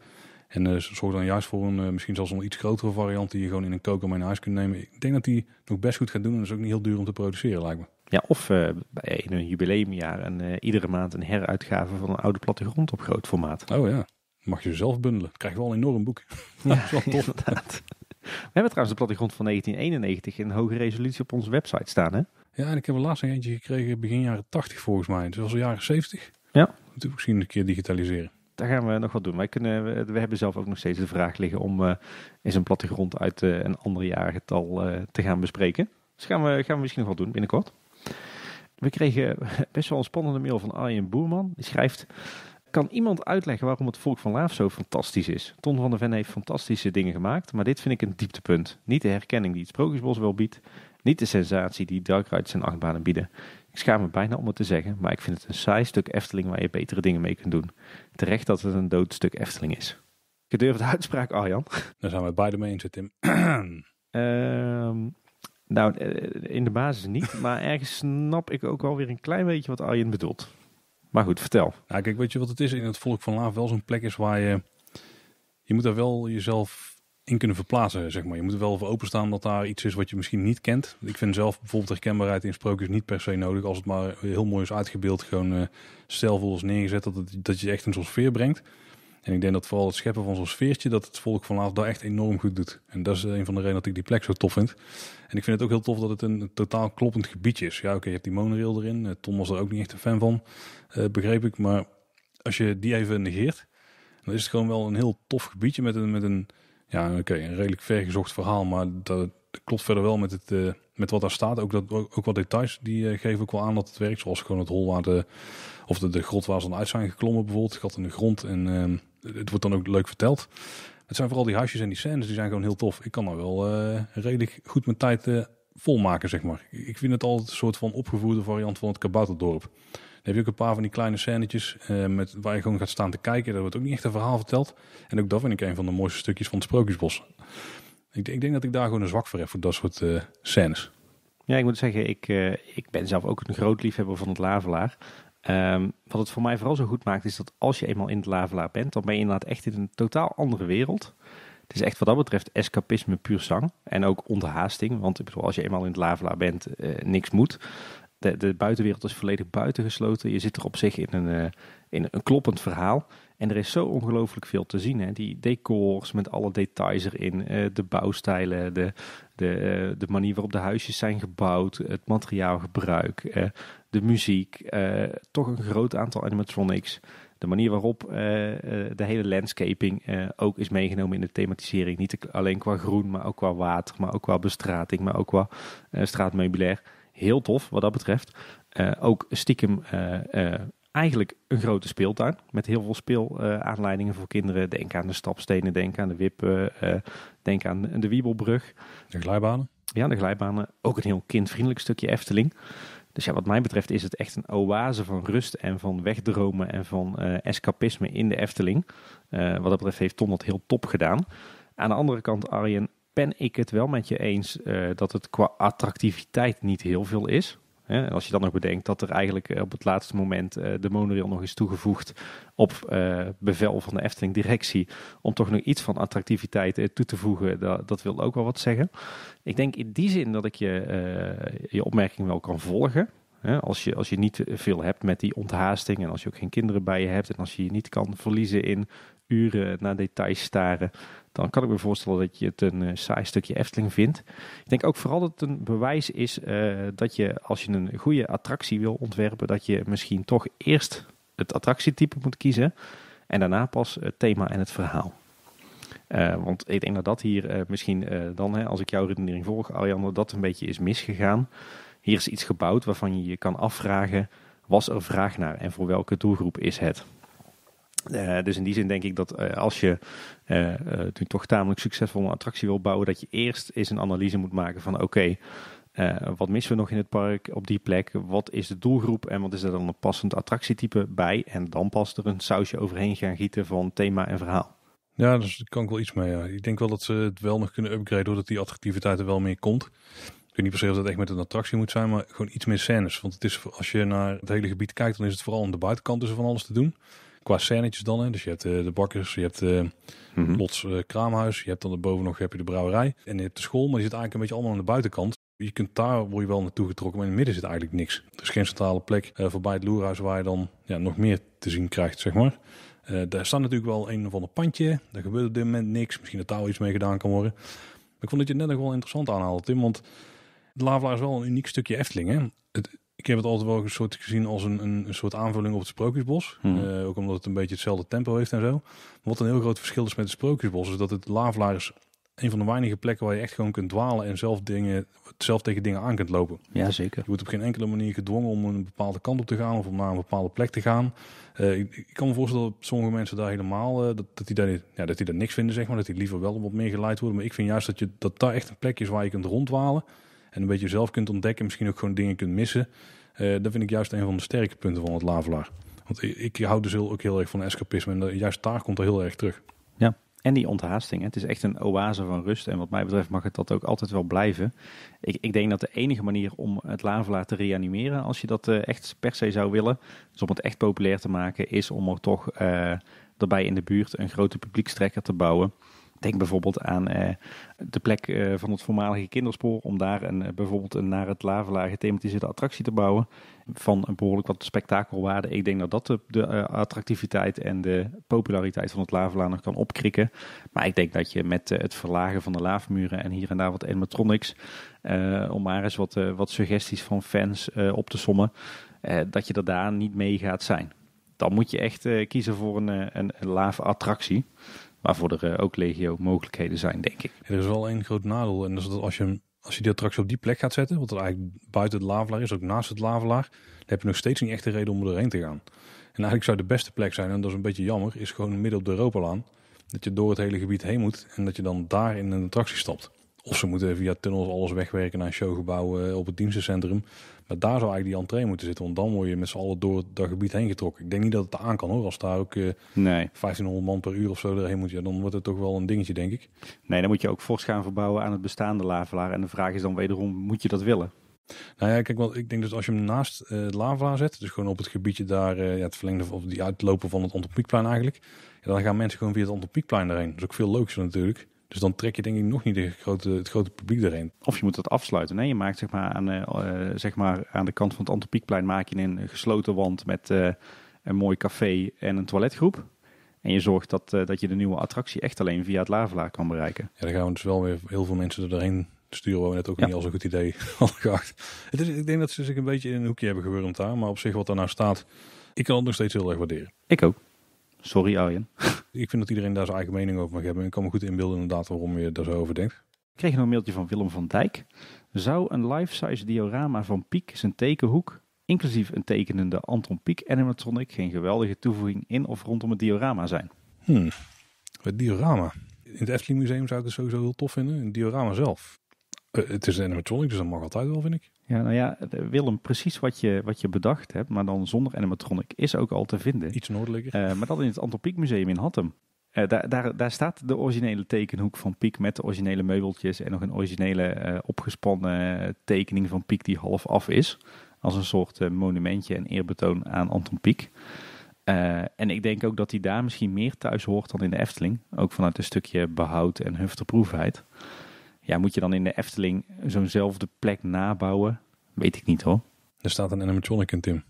En dus zorg dan juist voor een eh, misschien zelfs een iets grotere variant die je gewoon in een koker mee huis kunt nemen. Ik denk dat die nog best goed gaat doen en dat is ook niet heel duur om te produceren lijkt me. Ja, of uh, eh, in een jubileumjaar en iedere maand een heruitgave van een oude plattegrond op groot formaat. Oh ja, mag je zelf bundelen. krijg je wel een enorm boek. Ja, *laughs* dat is wel tof. inderdaad. We hebben trouwens de plattegrond van 1991 in hoge resolutie op onze website staan hè? Ja, en ik heb er laatst een eentje gekregen begin jaren 80 volgens mij. Het was jaren 70. Ja. natuurlijk we misschien een keer digitaliseren. Daar gaan we nog wat doen. kunnen, we, hebben zelf ook nog steeds de vraag liggen om eh, in eens een plattegrond uit eh, een ander jaargetal uh, te gaan bespreken. Dus gaan we, gaan we misschien nog wat doen binnenkort. We kregen *laughs* best wel een spannende mail van Arjen Boerman. Die schrijft, kan iemand uitleggen waarom het volk van Laaf zo fantastisch is? Ton van der Ven heeft fantastische dingen gemaakt, maar dit vind ik een dieptepunt. Niet de herkenning die het Sprookjesbos wel biedt niet de sensatie die dark rides en achtbanen bieden. Ik schaam me bijna om het te zeggen, maar ik vind het een saai stuk Efteling waar je betere dingen mee kunt doen. Terecht dat het een dood stuk Efteling is. Gedurfde uitspraak, Arjan. Daar zijn we beide mee eens, Tim. *clears throat* Ehm, nou, eh, in de basis niet, *laughs* maar ergens snap ik ook alweer een klein beetje wat Arjen bedoelt. Maar goed, vertel. Nou, kijk, weet je wat het is? In het Volk van Laaf wel zo'n plek is waar je... Je moet daar wel jezelf in kunnen verplaatsen, zeg maar. Je moet er wel voor openstaan dat daar iets is wat je misschien niet kent. Ik vind zelf bijvoorbeeld herkenbaarheid in sprookjes niet per se nodig. Als het maar heel mooi is uitgebeeld, gewoon uh, eh, voor is neergezet, dat, het, dat je echt een zo'n sfeer brengt. En ik denk dat vooral het scheppen van zo'n sfeertje, dat het volk van daar echt enorm goed doet. En dat is eh, een van de redenen dat ik die plek zo tof vind. En ik vind het ook heel tof dat het een totaal kloppend gebiedje is. Ja, oké, je hebt die monorail erin. Eh, Tom was er ook niet echt een fan van, begreep ik. Maar als je die even negeert, dan is het gewoon wel een heel tof gebiedje met een... Met een ja, oké, een redelijk vergezocht verhaal, maar dat, klopt verder wel met, het, eh, met wat daar staat. Ook, dat, ook wat details die eh, geven ook wel aan dat het werkt. Zoals gewoon het hol waar de, of de, de grot waar ze dan uit zijn geklommen bijvoorbeeld. Gat in de grond en ehm, het wordt dan ook leuk verteld. Het zijn vooral die huisjes en die scènes, die zijn gewoon heel tof. Ik kan daar wel eh, redelijk goed mijn tijd volmaken, zeg maar. Ik vind het altijd een soort van opgevoerde variant van het kabouterdorp heb je ook een paar van die kleine scènetjes eh, met, waar je gewoon gaat staan te kijken. Daar wordt ook niet echt een verhaal verteld. En ook dat vind ik een van de mooiste stukjes van het Sprookjesbos. Ik, ik denk dat ik daar gewoon een zwak voor heb, voor dat soort eh, scènes. Ja, ik moet zeggen, ik, eh, ik ben zelf ook een groot liefhebber van het lavelaar. Um, wat het voor mij vooral zo goed maakt, is dat als je eenmaal in het lavelaar bent, dan ben je inderdaad echt in een totaal andere wereld. Het is echt wat dat betreft escapisme puur zang. En ook onthaasting. Want ik bedoel, als je eenmaal in het lavelaar bent, niks moet. De, de buitenwereld is volledig buitengesloten. Je zit er op zich in een, eh, in een kloppend verhaal. En er is zo ongelooflijk veel te zien. Hè? Die decors met alle details erin, eh, de bouwstijlen, de, de, eh, de manier waarop de huisjes zijn gebouwd, het materiaalgebruik, de muziek, toch een groot aantal animatronics. De manier waarop de hele landscaping ook is meegenomen in de thematisering. Niet alleen qua groen, maar ook qua water, maar ook qua bestrating, maar ook qua straatmeubilair. Heel tof wat dat betreft. Eh, ook stiekem eh, eh, eigenlijk een grote speeltuin. Met heel veel speelaanleidingen voor kinderen. Denk aan de stapstenen, denk aan de wippen, denk aan de wiebelbrug. De glijbanen. Ja, de glijbanen. Ook een heel kindvriendelijk stukje Efteling. Dus ja, wat mij betreft is het echt een oase van rust en van wegdromen en van escapisme in de Efteling. wat dat betreft heeft Ton dat heel top gedaan. Aan de andere kant, Arjen, ben ik het wel met je eens eh, dat het qua attractiviteit niet heel veel is. als je dan nog bedenkt dat er eigenlijk eh, op het laatste moment eh, de monorail nog is toegevoegd op bevel van de Efteling directie om toch nog iets van attractiviteit toe te voegen, dat, dat, wil ook wel wat zeggen. Ik denk in die zin dat ik je, je opmerking wel kan volgen. Als, je, als je niet veel hebt met die onthaasting en als je ook geen kinderen bij je hebt en als je je niet kan verliezen in uren naar details staren, dan kan ik me voorstellen dat je het een eh, saai stukje Efteling vindt. Ik denk ook vooral dat het een bewijs is eh, dat je, als je een goede attractie wil ontwerpen, dat je misschien toch eerst het attractietype moet kiezen en daarna pas het thema en het verhaal. Eh, want ik denk dat dat hier misschien dan, hè, als ik jouw redenering volg, Ariane, dat een beetje is misgegaan. Hier is iets gebouwd waarvan je je kan afvragen, was er vraag naar en voor welke doelgroep is het? Eh, dus in die zin denk ik dat eh, als je uh, toch tamelijk succesvol een attractie wil bouwen, dat je eerst eens een analyse moet maken van oké, wat missen we nog in het park op die plek? Wat is de doelgroep en wat is er dan een passend attractietype bij? En dan pas er een sausje overheen gaan gieten van thema en verhaal. Ja, dus daar kan ik wel iets mee. Ja. Ik denk wel dat ze het wel nog kunnen upgraden doordat die attractiviteit er wel meer komt. Ik weet niet per se of dat echt met een attractie moet zijn, maar gewoon iets meer scènes. Want het is, als je naar het hele gebied kijkt, dan is het vooral aan de buitenkant dus van alles te doen qua scènetjes dan. Hè. Dus je hebt eh, de bakkers, je hebt uh, Lots eh, Kraamhuis, je hebt dan boven nog heb je de brouwerij en je hebt de school. Maar die zit eigenlijk een beetje allemaal aan de buitenkant. Je kunt daar, word je wel naartoe getrokken, maar in het midden zit eigenlijk niks. Er is geen centrale plek voorbij het loerhuis waar je dan ja, nog meer te zien krijgt, zeg maar. daar staat natuurlijk wel een of ander pandje. Daar gebeurt op dit moment niks. Misschien dat daar iets mee gedaan kan worden. Maar ik vond dat je het net nog wel interessant aanhaalde, Tim. Want de Lavelaar is wel een uniek stukje Efteling. Hè? Het, ik heb het altijd wel een soort gezien als een, een, een soort aanvulling op het Sprookjesbos. Mhm. Eh, ook omdat het een beetje hetzelfde tempo heeft en zo. Maar wat een heel groot verschil is met het Sprookjesbos, is dat het Lavelaar is een van de weinige plekken waar je echt gewoon kunt dwalen en zelf, dingen, zelf tegen dingen aan kunt lopen. Ja, zeker. Je wordt op geen enkele manier gedwongen om een bepaalde kant op te gaan of om naar een bepaalde plek te gaan. Eh, ik, kan me voorstellen dat sommige mensen daar helemaal, eh, dat, dat, die daar, ja, dat die daar niks vinden, zeg maar. Dat die liever wel wat meer geleid worden. Maar ik vind juist dat, je, dat daar echt een plek is waar je kunt ronddwalen. En een beetje zelf kunt ontdekken, misschien ook gewoon dingen kunt missen. Eh, dat vind ik juist een van de sterke punten van het Lavelaar. Want ik, ik hou dus ook heel erg van escapisme. En eh, juist daar komt er heel erg terug. Ja, en die onthaasting. Het is echt een oase van rust. En wat mij betreft mag het dat ook altijd wel blijven. Ik, ik denk dat de enige manier om het Lavelaar te reanimeren, als je dat eh, echt per se zou willen, dus om het echt populair te maken, is om er toch uh, daarbij in de buurt een grote publiekstrekker te bouwen. Denk bijvoorbeeld aan eh, de plek eh, van het voormalige kinderspoor. Om daar een, eh, bijvoorbeeld een naar het Lavelaar gethematiseerde attractie te bouwen. Van een behoorlijk wat spektakelwaarde. Ik denk dat dat de, de attractiviteit en de populariteit van het Lavelaar nog kan opkrikken. Maar ik denk dat je met het verlagen van de laafmuren en hier en daar wat animatronics. om maar eens wat, wat suggesties van fans op te sommen. dat je er daar niet mee gaat zijn. Dan moet je echt kiezen voor een, een, attractie waarvoor er eh, ook legio mogelijkheden zijn, denk ik. Er is wel één groot nadeel en dat is dat als je als je die attractie op die plek gaat zetten, wat er eigenlijk buiten het lavelaar is, ook naast het lavelaar, dan heb je nog steeds niet echt de reden om erheen te gaan. En eigenlijk zou de beste plek zijn, en dat is een beetje jammer, is gewoon midden op de Europalaan. Dat je door het hele gebied heen moet en dat je dan daar in een attractie stapt. Of ze moeten via tunnels alles wegwerken naar showgebouwen eh, op het dienstencentrum. Nou, daar zou eigenlijk die entree moeten zitten. Want dan word je met z'n allen door dat gebied heen getrokken. Ik denk niet dat het aan kan hoor. Als daar ook eh, nee. 1500 man per uur of zo erheen moet, ja, dan wordt het toch wel een dingetje, denk ik. Nee, dan moet je ook fors gaan verbouwen aan het bestaande lavelaar. En de vraag is dan wederom, moet je dat willen? Nou ja, kijk, want ik denk dus als je hem naast uh, het lavelaar zet, dus gewoon op het gebiedje daar, eh, ja, het verlengde of die uitlopen van het Anton eigenlijk, dan gaan mensen gewoon via het Anton erheen. Dat is ook veel logischer natuurlijk. Dus dan trek je denk ik nog niet de grote, het grote publiek erin. Of je moet dat afsluiten. Nee, je maakt zeg maar aan, eh, eh, zeg maar aan de kant van het Antropiekplein maak je een eh, gesloten wand met een mooi café en een toiletgroep. En je zorgt dat, dat je de nieuwe attractie echt alleen via het Lavelaar kan bereiken. Ja, dan gaan we dus wel weer heel veel mensen erheen sturen. Waar we net ook niet als zo'n goed idee *laughs* hadden geacht. ik denk dat ze zich een beetje in een hoekje hebben gewurmd daar. Maar op zich wat daar nou staat, ik kan het nog steeds heel erg waarderen. Ik ook. Sorry, Arjen. *laughs* Ik vind dat iedereen daar zijn eigen mening over mag hebben. Ik kan me goed inbeelden inderdaad waarom je daar zo over denkt. Ik kreeg nog een mailtje van Willem van Dijk. Zou een life-size diorama van Piek zijn tekenhoek, inclusief een tekenende Anton Piek animatronic, geen geweldige toevoeging in of rondom het diorama zijn? Hmm, het diorama. In het Efteling Museum zou ik het sowieso heel tof vinden. Het diorama zelf. Eh, het is een animatronic, dus dat mag altijd wel, vind ik. Ja, nou ja, Willem, precies wat je, wat je bedacht hebt, maar dan zonder animatronic, is ook al te vinden. Iets noordelijker. Eh, maar dat in het Anton Pieck Museum in Hattem. Eh, daar, daar, daar staat de originele tekenhoek van Piek met de originele meubeltjes en nog een originele eh, opgespannen tekening van Piek die half af is. Als een soort monumentje en eerbetoon aan Anton Pieck. en ik denk ook dat hij daar misschien meer thuis hoort dan in de Efteling. Ook vanuit een stukje behoud en hufteproefheid. Ja, moet je dan in de Efteling zo'nzelfde plek nabouwen? Weet ik niet hoor. Er staat een animatronic in, Tim.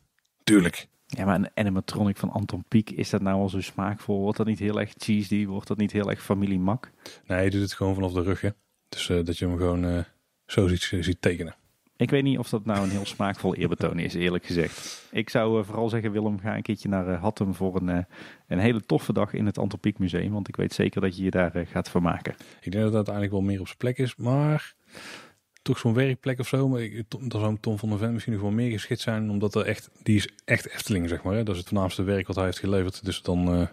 Tuurlijk. Ja, maar een animatronic van Anton Pieck, is dat nou al zo smaakvol? Wordt dat niet heel erg cheesy? Wordt dat niet heel erg familiemak? Nee, je doet het gewoon vanaf de rug, hè? Dus eh, dat je hem gewoon eh, zo ziet, ziet tekenen. Ik weet niet of dat nou een heel smaakvol eerbetoon is, eerlijk gezegd. Ik zou eh, vooral zeggen, Willem, ga een keertje naar eh, Hattem voor een, eh, een hele toffe dag in het Antropiek Museum. Want ik weet zeker dat je je daar gaat vermaken. Ik denk dat dat uiteindelijk wel meer op zijn plek is, maar toch zo'n werkplek of zo. Maar ik, dan zou Tom van der Ven misschien nog wel meer geschikt zijn, omdat er echt, die is echt Efteling, zeg maar. Hè? Dat is het voornaamste werk wat hij heeft geleverd. Dus dan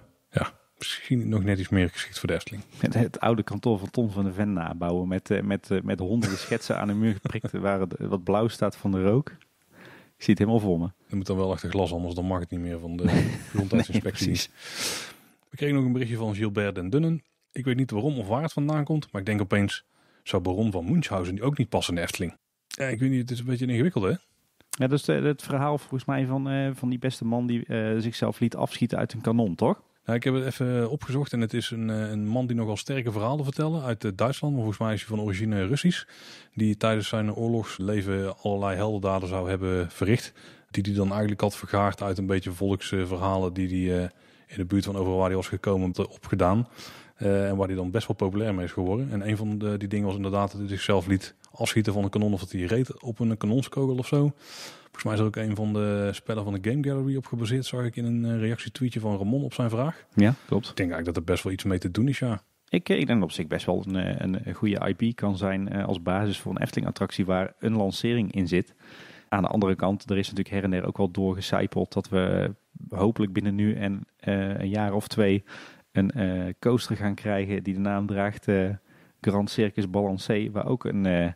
misschien nog net iets meer geschikt voor de Efteling. *laughs* Het, het oude kantoor van Tom van de Ven nabouwen met, eh, met, eh, met honderden *laughs* schetsen aan de muur geprikt waar het, wat blauw staat van de rook. Ik zie helemaal vol me. je moet dan wel achter glas, anders dan mag het niet meer van de *laughs* gezondheidsinspectie. We kregen nog een berichtje van Gilbert den Dunnen. Ik weet niet waarom of waar het vandaan komt, maar ik denk opeens... zou Baron van die ook niet passen in de Ja, ik weet niet, het is een beetje ingewikkeld hè? Ja, dat is het verhaal volgens mij van, eh, van die beste man die zichzelf liet afschieten uit een kanon, toch? Nou, ik heb het even eh, opgezocht en het is een, eh, een man die nogal sterke verhalen vertellen uit eh, Duitsland. Maar volgens mij is hij van origine Russisch. Die tijdens zijn oorlogsleven allerlei heldendaden zou hebben verricht. Die hij dan eigenlijk had vergaard uit een beetje volksverhalen die hij in de buurt van over waar hij was gekomen opgedaan. en waar hij dan best wel populair mee is geworden. En een van de, die dingen was inderdaad dat hij zichzelf liet afschieten van een kanon of dat die reed op een kanonskogel of zo. Volgens mij is er ook een van de spellen van de Game Gallery op gebaseerd, zag ik in een eh, reactietweetje van Ramon op zijn vraag. Ja, klopt. Ik denk eigenlijk dat er best wel iets mee te doen is, ja. Ik, eh, ik denk op zich best wel een, eh, een goede IP kan zijn als basis voor een Efteling-attractie waar een lancering in zit. Aan de andere kant, er is natuurlijk her en der ook wel doorgecijpeld dat we hopelijk binnen nu en een jaar of twee een coaster gaan krijgen die de naam draagt. Grand Circus Balancé, waar ook een, eh,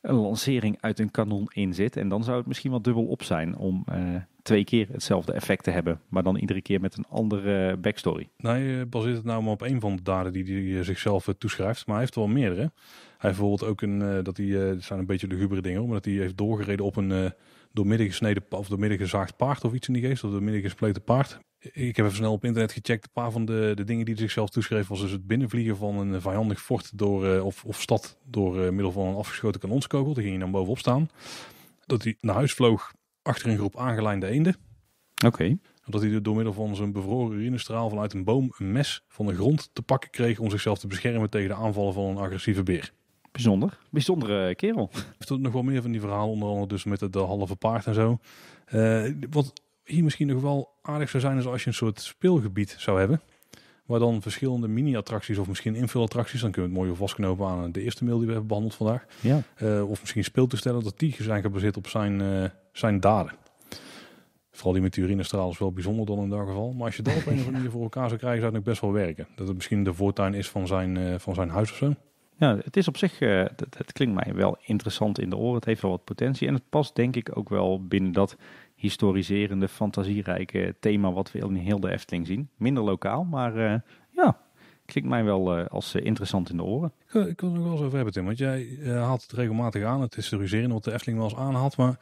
een, lancering uit een kanon in zit. En dan zou het misschien wel dubbel op zijn om eh, twee keer hetzelfde effect te hebben, maar dan iedere keer met een andere backstory. Nee, eh, baseert het nou maar op één van de daden die hij zichzelf toeschrijft, maar hij heeft er wel meerdere. Hij heeft bijvoorbeeld ook een, dat hij, zijn een beetje de hubere dingen, omdat maar dat hij heeft doorgereden op een doormidden gesneden of doormidden gezaagd paard of iets in die geest, of doormidden gespleten paard ik heb even snel op internet gecheckt. Een paar van de, de dingen die hij zichzelf toeschreef was dus het binnenvliegen van een vijandig fort door, eh, of, of stad door eh, middel van een afgeschoten kanonskogel. Daar ging hij dan bovenop staan. Dat hij naar huis vloog achter een groep aangelijnde eenden. Oké. Dat hij door middel van zijn bevroren urinestraal vanuit een boom een mes van de grond te pakken kreeg om zichzelf te beschermen tegen de aanvallen van een agressieve beer. Bijzonder. Bijzondere kerel. Heeft nog wel meer van die verhalen, onder andere dus met de halve paard en zo. Eh, wat hier misschien nog wel aardig zou zijn als als je een soort speelgebied zou hebben. Waar dan verschillende mini-attracties of misschien invulattracties, dan kunnen we het mooi vastknopen aan de eerste mail die we hebben behandeld vandaag. Ja. Uh, of misschien speeltoestellen, dat die zijn gebaseerd op zijn, uh, zijn daden. Vooral die met urinestraal is wel bijzonder dan in dat geval. Maar als je dat op een of andere *laughs* manier voor elkaar zou krijgen, zou het nog best wel werken. Dat het misschien de voortuin is van zijn, eh, van zijn huis of zo. Ja, het is op zich, het klinkt mij wel interessant in de oren. Het heeft wel wat potentie en het past denk ik ook wel binnen dat historiserende, fantasierijke thema wat we in heel de Efteling zien. Minder lokaal, maar eh, ja, klinkt mij wel eh, als eh, interessant in de oren. Ik, ik wil het nog wel eens over hebben, Tim. Want jij haalt het regelmatig aan. Het historiserende wat de Efteling wel eens aanhaalt. Maar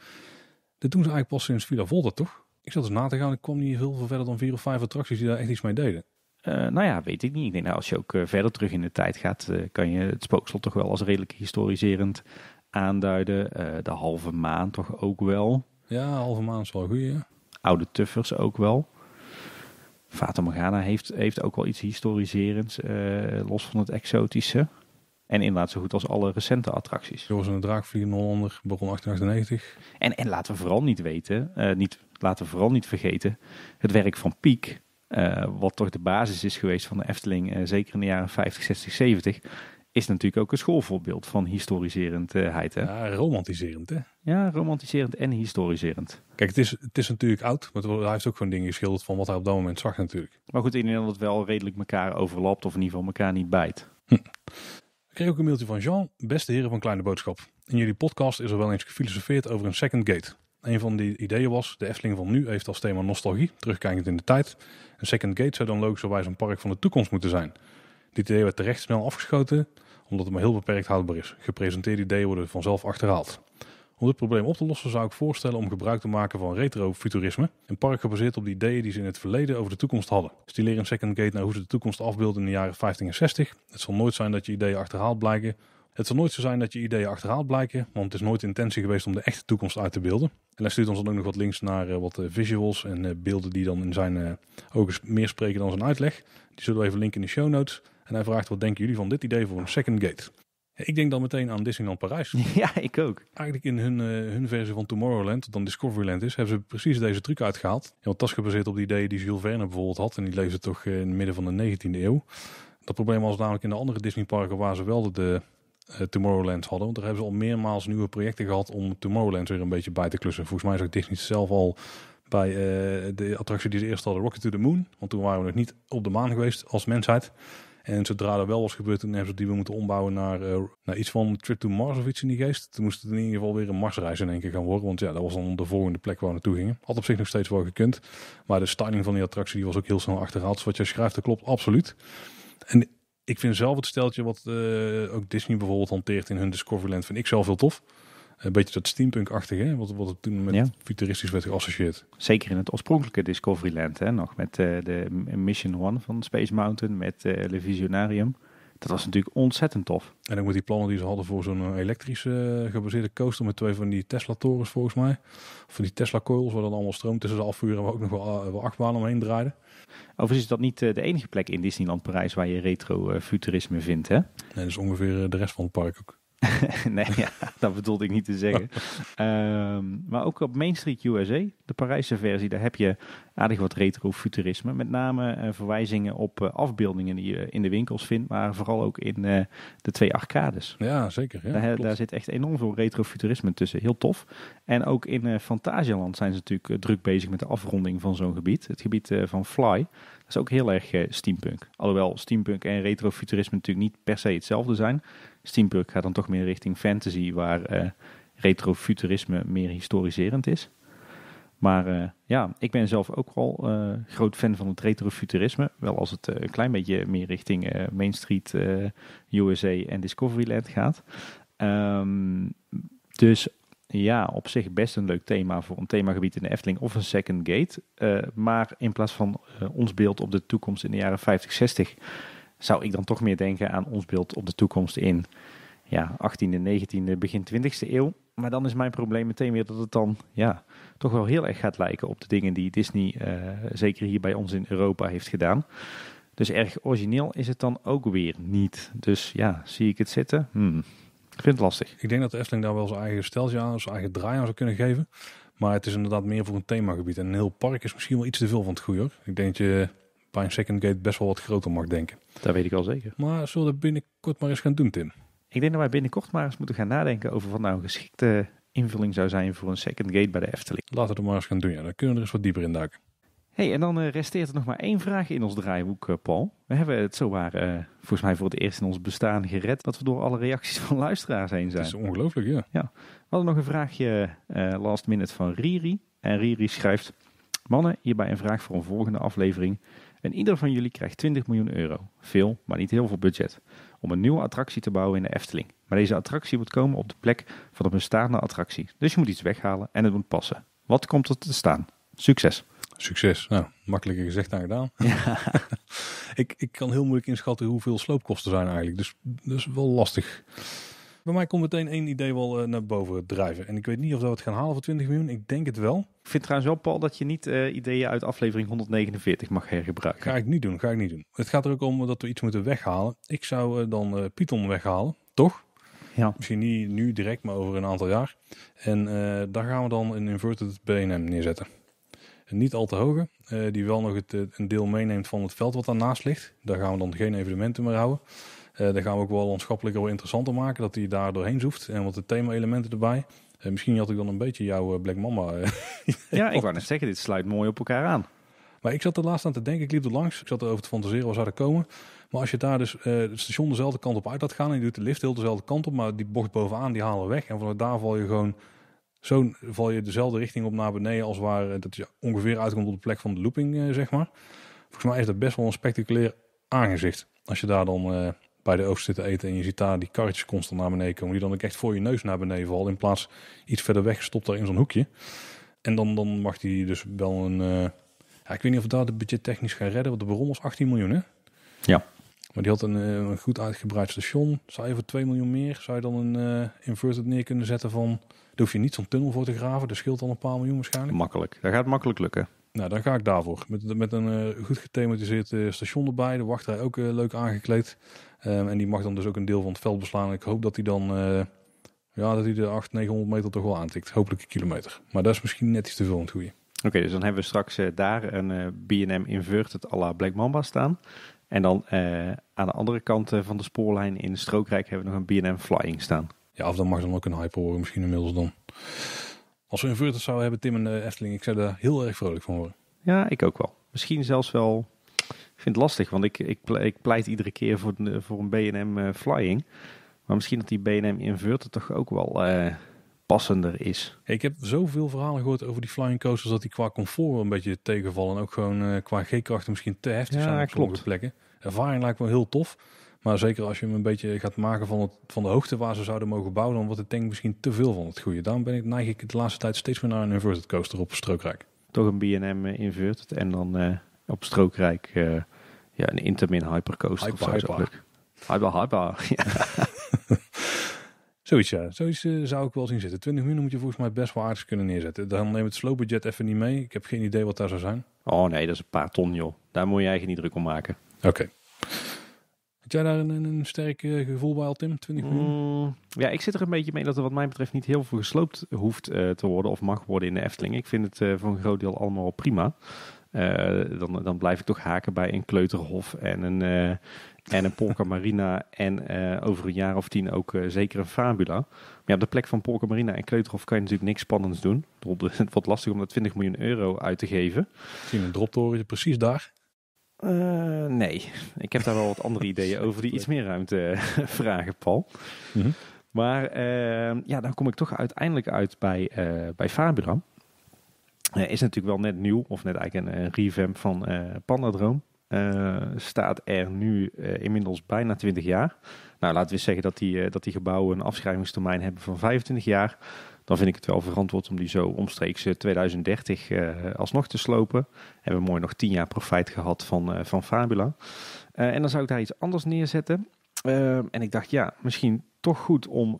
dat doen ze eigenlijk pas sinds Villa Volta, toch? Ik zat eens na te gaan. Ik kwam niet heel veel verder dan vier of vijf attracties die daar echt iets mee deden. nou ja, weet ik niet. Ik denk nou, als je ook verder terug in de tijd gaat, kan je het spookslot toch wel als redelijk historiserend aanduiden. de halve maan toch ook wel. Ja, halve maand is wel goed. Ja. Oude tuffers ook wel. Fata Morgana heeft, heeft ook wel iets historiserends, eh, los van het exotische. En inderdaad zo goed als alle recente attracties. Joris was de Draakvliegende Hollander, begon 1898. En, en laten we vooral niet weten, eh, niet, laten we vooral niet vergeten, het werk van Piek. Eh, wat toch de basis is geweest van de Efteling, zeker in de jaren 50, 60, 70 is natuurlijk ook een schoolvoorbeeld van historiserendheid. Eh, hè? Ja, romantiserend hè? Ja, romantiserend en historiserend. Kijk, het is, het is natuurlijk oud, maar hij heeft ook gewoon dingen geschilderd van wat hij op dat moment zag natuurlijk. Maar goed, in dat het wel redelijk elkaar overlapt of in ieder geval elkaar niet bijt. Hm. Ik kreeg ook een mailtje van Jean, beste heren van Kleine Boodschap. In jullie podcast is er wel eens gefilosofeerd over een second gate. Een van die ideeën was, de Efteling van nu heeft als thema nostalgie, terugkijkend in de tijd. Een second gate zou dan logischerwijs een park van de toekomst moeten zijn. Dit idee werd terecht snel afgeschoten, omdat het maar heel beperkt houdbaar is. Gepresenteerde ideeën worden vanzelf achterhaald. Om dit probleem op te lossen zou ik voorstellen om gebruik te maken van retrofuturisme. Een park gebaseerd op de ideeën die ze in het verleden over de toekomst hadden. Stileer een second gate naar hoe ze de toekomst afbeelden in de jaren 50 en 60. Het zal nooit zijn dat je ideeën achterhaald blijken. Het zal nooit zo zijn dat je ideeën achterhaald blijken, want het is nooit de intentie geweest om de echte toekomst uit te beelden. En hij stuurt ons dan ook nog wat links naar eh, wat eh, visuals en eh, beelden die dan in zijn ogen meer spreken dan zijn uitleg. Die zullen we even linken in de show notes. En hij vraagt, wat denken jullie van dit idee voor een second gate? Ik denk dan meteen aan Disneyland Parijs. *laughs* Ja, ik ook. Eigenlijk in hun, eh, hun versie van Tomorrowland, wat dan Discoveryland is, hebben ze precies deze truc uitgehaald. want dat is gebaseerd op de ideeën die Jules Verne bijvoorbeeld had. En die leefde toch eh, in het midden van de 19e eeuw. Dat probleem was namelijk in de andere Disneyparken waar ze wel de, de eh, Tomorrowland hadden. Want daar hebben ze al meermaals nieuwe projecten gehad om Tomorrowland weer een beetje bij te klussen. Volgens mij ook Disney zelf al bij de attractie die ze eerst hadden, Rocket to the Moon. Want toen waren we nog niet op de maan geweest als mensheid. En zodra er wel was gebeurd, toen hebben ze die we moeten ombouwen naar, eh, naar iets van Trip to Mars of iets in die geest. Toen moest het in ieder geval weer een Marsreis in één keer gaan worden. Want ja, dat was dan de volgende plek waar we naartoe gingen. Had op zich nog steeds wel gekund. Maar de styling van die attractie die was ook heel snel achterhaald. Dus wat jij schrijft, dat klopt absoluut. En ik vind zelf het steltje wat eh, ook Disney bijvoorbeeld hanteert in hun Discoveryland, vind ik zelf heel tof. Een beetje dat steampunk-achtige, wat, wat het toen met futuristisch werd geassocieerd. Zeker in het oorspronkelijke Discovery Land, hè, nog met eh, de Mission One van Space Mountain, met uh, Le Visionarium. Dat was natuurlijk ontzettend tof. En ook met die plannen die ze hadden voor zo'n eh, elektrische gebaseerde coaster met twee van die Tesla-torens volgens mij. Of van die Tesla-coils waar dan allemaal stroom tussen de afvuren waar ook nog wel, acht achtbaan omheen draaiden. Overigens is dat niet de enige plek in Disneyland Parijs waar je retro-futurisme vindt, hè? Nee, dat is ongeveer de rest van het park ook. *laughs* nee, ja, dat bedoelde ik niet te zeggen. Ehm, maar ook op Main Street USA, de Parijse versie, daar heb je aardig wat retrofuturisme. Met name eh, verwijzingen op eh, afbeeldingen die je in de winkels vindt, maar vooral ook in eh, de twee arcades. Ja, zeker. Ja, daar, zit echt enorm veel retrofuturisme tussen. Heel tof. En ook in Fantasialand zijn ze natuurlijk druk bezig met de afronding van zo'n gebied. Het gebied van Fly. Dat is ook heel erg steampunk. Alhoewel steampunk en retrofuturisme natuurlijk niet per se hetzelfde zijn steampunk gaat dan toch meer richting fantasy, waar eh, retrofuturisme meer historiserend is. Maar eh, ja, ik ben zelf ook wel eh, groot fan van het retrofuturisme. Wel als het een klein beetje meer richting Main Street, USA en Discoveryland gaat. Ehm, dus ja, op zich best een leuk thema voor een themagebied in de Efteling of een Second Gate. maar in plaats van ons beeld op de toekomst in de jaren 50, 60 zou ik dan toch meer denken aan ons beeld op de toekomst in ja, 18e, 19e, begin 20e eeuw. Maar dan is mijn probleem meteen weer dat het dan ja, toch wel heel erg gaat lijken op de dingen die Disney, eh, zeker hier bij ons in Europa, heeft gedaan. Dus erg origineel is het dan ook weer niet. Dus ja, zie ik het zitten? Hmm. Ik vind het lastig. Ik denk dat de Efteling daar wel zijn eigen steltje aan, zijn eigen draai aan zou kunnen geven. Maar het is inderdaad meer voor een themagebied. En een heel park is misschien wel iets te veel van het goede. Hoor. Ik denk je bij een second gate best wel wat groter mag denken. Dat weet ik al zeker. Maar zullen we dat binnenkort maar eens gaan doen, Tim? Ik denk dat wij binnenkort maar eens moeten gaan nadenken over wat nou een geschikte invulling zou zijn voor een second gate bij de Efteling. Laten we het maar eens gaan doen, ja. Dan kunnen we er eens wat dieper in duiken. hey, en dan eh, resteert er nog maar één vraag in ons draaiboek, eh, Paul. We hebben het zowaar uh, volgens mij voor het eerst in ons bestaan gered dat we door alle reacties van luisteraars heen zijn. Dat is ongelooflijk, ja. ja. We hadden nog een vraagje last minute van Riri. En Riri schrijft... Mannen, hierbij een vraag voor een volgende aflevering. En ieder van jullie krijgt 20 miljoen euro. Veel, maar niet heel veel budget. Om een nieuwe attractie te bouwen in de Efteling. Maar deze attractie moet komen op de plek van een bestaande attractie. Dus je moet iets weghalen en het moet passen. Wat komt er te staan? Succes! Succes. Nou, makkelijker gezegd dan gedaan. *laughs* ik, ik kan heel moeilijk inschatten hoeveel sloopkosten zijn eigenlijk. Dus dat dus wel lastig. Bij mij komt meteen één idee wel eh, naar boven drijven. En ik weet niet of dat we het gaan halen voor 20 miljoen. Ik denk het wel. Ik vind trouwens wel, Paul, dat je niet eh, ideeën uit aflevering 149 mag hergebruiken. Ga ik niet doen, ga ik niet doen. Het gaat er ook om dat we iets moeten weghalen. Ik zou eh, dan Python weghalen, toch? Ja. Misschien niet nu direct, maar over een aantal jaar. En daar gaan we dan een inverted BNM neerzetten niet al te hoge. die wel nog het, een deel meeneemt van het veld wat daarnaast ligt. Daar gaan we dan geen evenementen meer houden. Uh, eh, daar gaan we ook wel landschappelijk wel interessanter maken, dat hij daar doorheen zoeft. En wat de thema-elementen erbij. Eh, misschien had ik dan een beetje jouw eh, Black Mama. *laughs* ja, ik wou net zeggen, dit sluit mooi op elkaar aan. Maar ik zat er laatst aan te denken, ik liep er langs. Ik zat erover te fantaseren, waar zou er komen? Maar als je daar dus het station dezelfde kant op uit gaat gaan... en je doet de lift heel dezelfde kant op, maar die bocht bovenaan, die halen weg. En vanuit daar val je gewoon... Zo val je dezelfde richting op naar beneden als waar dat je ongeveer uitkomt op de plek van de looping, zeg maar. Volgens mij is dat best wel een spectaculair aangezicht. Als je daar dan bij de oogst zitten eten en je ziet daar die karretjes constant naar beneden komen, die dan ook echt voor je neus naar beneden valt in plaats iets verder weg gestopt daar in zo'n hoekje. En dan, dan mag die dus wel een... Eh, ja, ik weet niet of we daar de budget technisch gaan redden, want de bron was 18 miljoen, hè? Ja. Maar die had een, eh, een goed uitgebreid station. Zou je voor 2 miljoen meer, zou je dan een uh, inverted neer kunnen zetten van... Daar hoef je niet zo'n tunnel voor te graven, dat scheelt dan een paar miljoen waarschijnlijk. Makkelijk, dat gaat makkelijk lukken. Nou, dan ga ik daarvoor. Met, met een eh, goed gethematiseerd eh, station erbij. De wachtrij ook eh, leuk aangekleed. Ehm, en die mag dan dus ook een deel van het veld beslaan. ik hoop dat hij dan... ja, dat hij de 800, 900 meter toch wel aantikt. Hopelijk een kilometer. Maar dat is misschien net iets te veel aan het goede. Oké, dus dan hebben we straks daar een B&M Inverted à la Black Mamba staan. En dan aan de andere kant van de spoorlijn in Strookrijk hebben we nog een B&M Flying staan. Ja, of dan mag dan ook een Hyper horen misschien inmiddels dan. Als we een Virtus zouden hebben, Tim en eh, Efteling, ik zou daar heel erg vrolijk van worden. Ja, ik ook wel. Misschien zelfs wel. Ik vind het lastig, want ik, ik, pleit iedere keer voor, eh, voor een BM eh, Flying. Maar misschien dat die BM Inverter toch ook wel passender is. Ik heb zoveel verhalen gehoord over die flying coasters dat die qua comfort een beetje tegenvallen. En ook gewoon qua G-krachten misschien te heftig zijn op klopt. plekken. Ervaring lijkt wel heel tof. Maar zeker als je hem een beetje gaat maken van, het, van de hoogte waar ze zouden mogen bouwen, dan wordt het denk ik misschien te veel van het goede. dan ben ik, neig ik de laatste tijd steeds meer naar een inverted coaster op strookrijk. Toch een BM eh, inverted en dan eh, op strookrijk eh, ja, een Intermin hypercoaster hyper, of Hyper. Hyper, hyper. *laughs* *laughs* zoiets, ja. Zoiets zou ik wel zien zitten. 20 minuten moet je volgens mij best wel aardig kunnen neerzetten. Dan neem het slow budget even niet mee. Ik heb geen idee wat daar zou zijn. Oh nee, dat is een paar ton joh. Daar moet je eigenlijk niet druk om maken. Oké jij daar een, een sterk eh, gevoel bij al, Tim? 20 miljoen? Mm, ja, ik zit er een beetje mee dat er wat mij betreft niet heel veel gesloopt hoeft eh, te worden of mag worden in de Efteling. Ik vind het uh, voor een groot deel allemaal prima. dan, dan blijf ik toch haken bij een kleuterhof en een, en een Polka Marina *laughs* en over een jaar of tien ook zeker een Fabula. Maar ja, op de plek van Polka Marina en kleuterhof kan je natuurlijk niks spannends doen. *laughs* Het wordt lastig om dat 20 miljoen euro uit te geven. Misschien een droptoren precies daar. Eh, nee, ik heb daar wel wat andere ideeën over die iets meer ruimte *laughs* vragen, Paul. Mhm. Maar ehm, ja, dan kom ik toch uiteindelijk uit bij, uh, bij Fabula. Eh, is natuurlijk wel net nieuw, of net eigenlijk een revamp van Pandadroom. Eh, staat er nu eh, inmiddels bijna 20 jaar. Nou, laten we eens zeggen dat die, eh, dat die gebouwen een afschrijvingstermijn hebben van 25 jaar. Dan vind ik het wel verantwoord om die zo omstreeks 2030 alsnog te slopen. Hebben we mooi nog 10 jaar profijt gehad van, van Fabula. en dan zou ik daar iets anders neerzetten. en ik dacht, ja, misschien toch goed om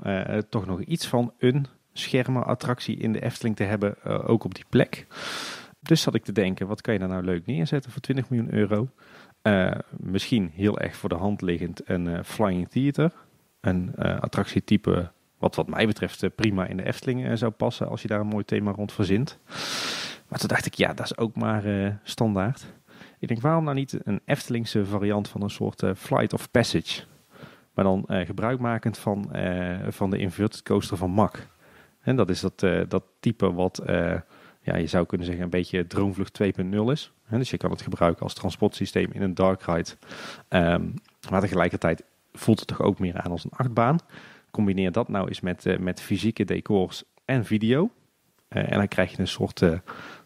toch nog iets van een schermenattractie in de Efteling te hebben, ook op die plek. Dus zat ik te denken, wat kan je daar nou leuk neerzetten voor 20 miljoen euro? Eh, misschien heel erg voor de hand liggend een eh, Flying Theater. Een eh, attractietype wat wat mij betreft prima in de Efteling zou passen als je daar een mooi thema rond verzint. Maar toen dacht ik, ja, dat is ook maar standaard. Ik denk, waarom nou niet een Eftelingse variant van een soort Flight of Passage? Maar dan gebruikmakend van, van de inverted coaster van Mack. En dat is dat, dat type wat ja, je zou kunnen zeggen, een beetje Droomvlucht 2.0 is. Dus je kan het gebruiken als transportsysteem in een dark ride. Ehm, maar tegelijkertijd voelt het toch ook meer aan als een achtbaan. Combineer dat nou eens met, eh, met fysieke decors en video. Eh, en dan krijg je een soort, eh,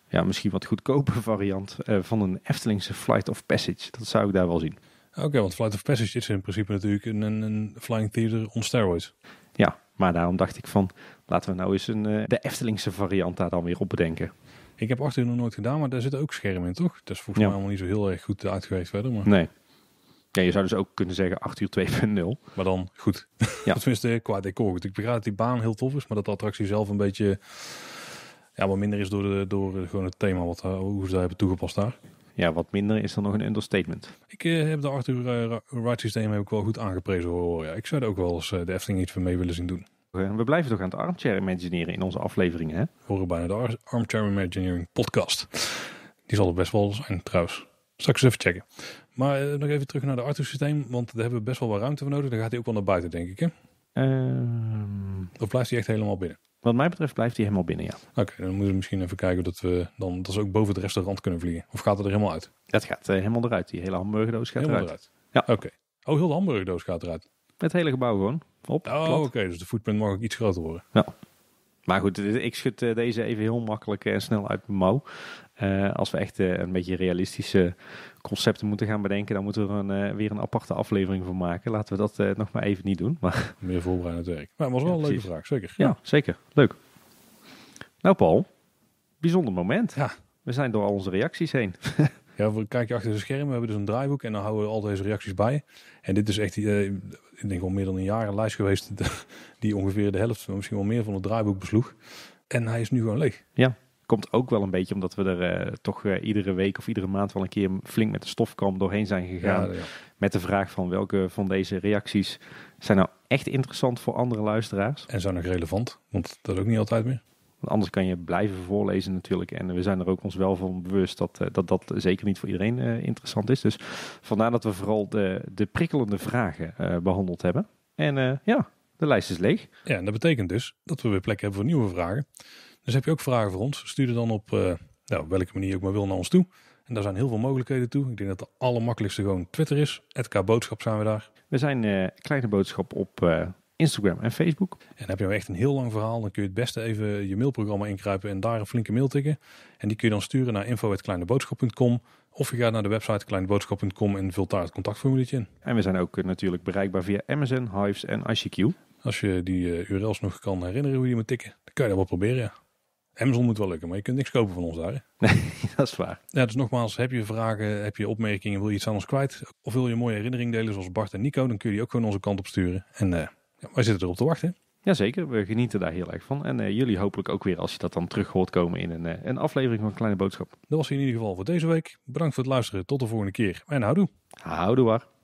ja, misschien wat goedkoper *laughs* variant van een Eftelingse Flight of Passage. Dat zou ik daar wel zien. Oké, want Flight of Passage is in principe natuurlijk een, een, een flying theater on steroids. Ja, maar daarom dacht ik van, laten we nou eens een, eh, de Eftelingse variant daar dan weer op bedenken. Ik heb achter nog nooit gedaan, maar daar zitten ook schermen in, toch? Dat is volgens mij allemaal niet zo heel erg goed uitgewerkt verder. Maar... Nee. Ja, je zou dus ook kunnen zeggen 8 uur 2.0. Maar dan goed. Ja. *laughs* Tenminste, eh, qua decor. Ik begrijp dat die baan heel tof is, maar dat de attractie zelf een beetje ja, wat minder is door, de, door gewoon het thema wat eh, hoe ze hebben toegepast daar. Ja, wat minder is dan nog een understatement. Ik eh, heb de Arthur eh, Wright systeem heb ik wel goed aangeprezen hoor. Ja, ik zou er ook wel eens eh, de Efteling iets van mee willen zien doen. We blijven toch aan het armchair imagineren in onze afleveringen, hè? Horen bijna de Armchair Imagineering podcast. Die zal er best wel zijn trouwens. Straks even checken. Maar nog even terug naar de Arthur systeem, want daar hebben we best wel wat ruimte voor nodig. Dan gaat hij ook wel naar buiten, denk ik, hè? Ehm. Of blijft hij echt helemaal binnen? Wat mij betreft blijft hij helemaal binnen, ja. Oké, dan moeten we misschien even kijken dat we dan dat ze ook boven het restaurant kunnen vliegen. Of gaat het er helemaal uit? Dat gaat eh, helemaal eruit. Die hele hamburgerdoos gaat helemaal eruit. Ja. Oké. Okay. Oh, heel de hamburgerdoos gaat eruit. Het hele gebouw gewoon. Op, oh, oké. Dus de footprint mag ook iets groter worden. Ja. Maar goed, eh, ik schud eh, deze even heel makkelijk eh, en snel uit mijn mouw. als we echt een beetje realistische concepten moeten gaan bedenken, dan moeten we er een, weer een aparte aflevering van maken. Laten we dat nog maar even niet doen. *laughs* Maar... Meer voorbereidend werk. Maar het was wel een leuke vraag, zeker. Ja, ja, zeker. Leuk. Nou, Paul, bijzonder moment. Ja. We zijn door al onze reacties heen. *laughs* Ja, we kijken achter de schermen. We hebben dus een draaiboek en dan houden we al deze reacties bij. En dit is echt, uh, ik denk al meer dan een jaar een lijst geweest *laughs* die ongeveer de helft, misschien wel meer van het draaiboek besloeg. En hij is nu gewoon leeg. Ja, komt ook wel een beetje omdat we er eh, toch eh, iedere week of iedere maand wel een keer flink met de stofkam doorheen zijn gegaan. Ja, Met de vraag van welke van deze reacties zijn nou echt interessant voor andere luisteraars. En zijn nog relevant, want dat ook niet altijd meer anders kan je blijven voorlezen natuurlijk. En we zijn er ook ons wel van bewust dat eh, dat, dat zeker niet voor iedereen eh, interessant is. Dus vandaar dat we vooral de, de prikkelende vragen eh, behandeld hebben. En ja, de lijst is leeg. Ja, en dat betekent dus dat we weer plek hebben voor nieuwe vragen. Dus heb je ook vragen voor ons, stuur er dan op nou, welke manier je ook maar wil naar ons toe. En daar zijn heel veel mogelijkheden toe. Ik denk dat de allermakkelijkste gewoon Twitter is. boodschap zijn we daar. We zijn uh, Kleine Boodschap op Instagram en Facebook. En heb je nou echt een heel lang verhaal, dan kun je het beste even je mailprogramma inkruipen en daar een flinke mail tikken. En die kun je dan sturen naar info.kleineboodschap.com of je gaat naar de website kleineboodschap.com en vult daar het contactformuliertje in. En we zijn ook eh, natuurlijk bereikbaar via Amazon, Hives en ICQ. Als je die eh, URL's nog kan herinneren hoe je moet tikken, dan kun je dat wel proberen, ja. Amazon moet wel lukken, maar je kunt niks kopen van ons daar. *laughs* Nee, dat is waar. Ja, dus nogmaals, heb je vragen, heb je opmerkingen, wil je iets aan ons kwijt? Of wil je een mooie herinnering delen zoals Bart en Nico, dan kun je die ook gewoon onze kant op sturen. En eh, ja, wij zitten erop te wachten. Jazeker, we genieten daar heel erg van. En eh, jullie hopelijk ook weer als je dat dan terug hoort komen in een, eh, een aflevering van Kleine Boodschap. Dat was in ieder geval voor deze week. Bedankt voor het luisteren. Tot de volgende keer. En houdoe. Houdoe waar.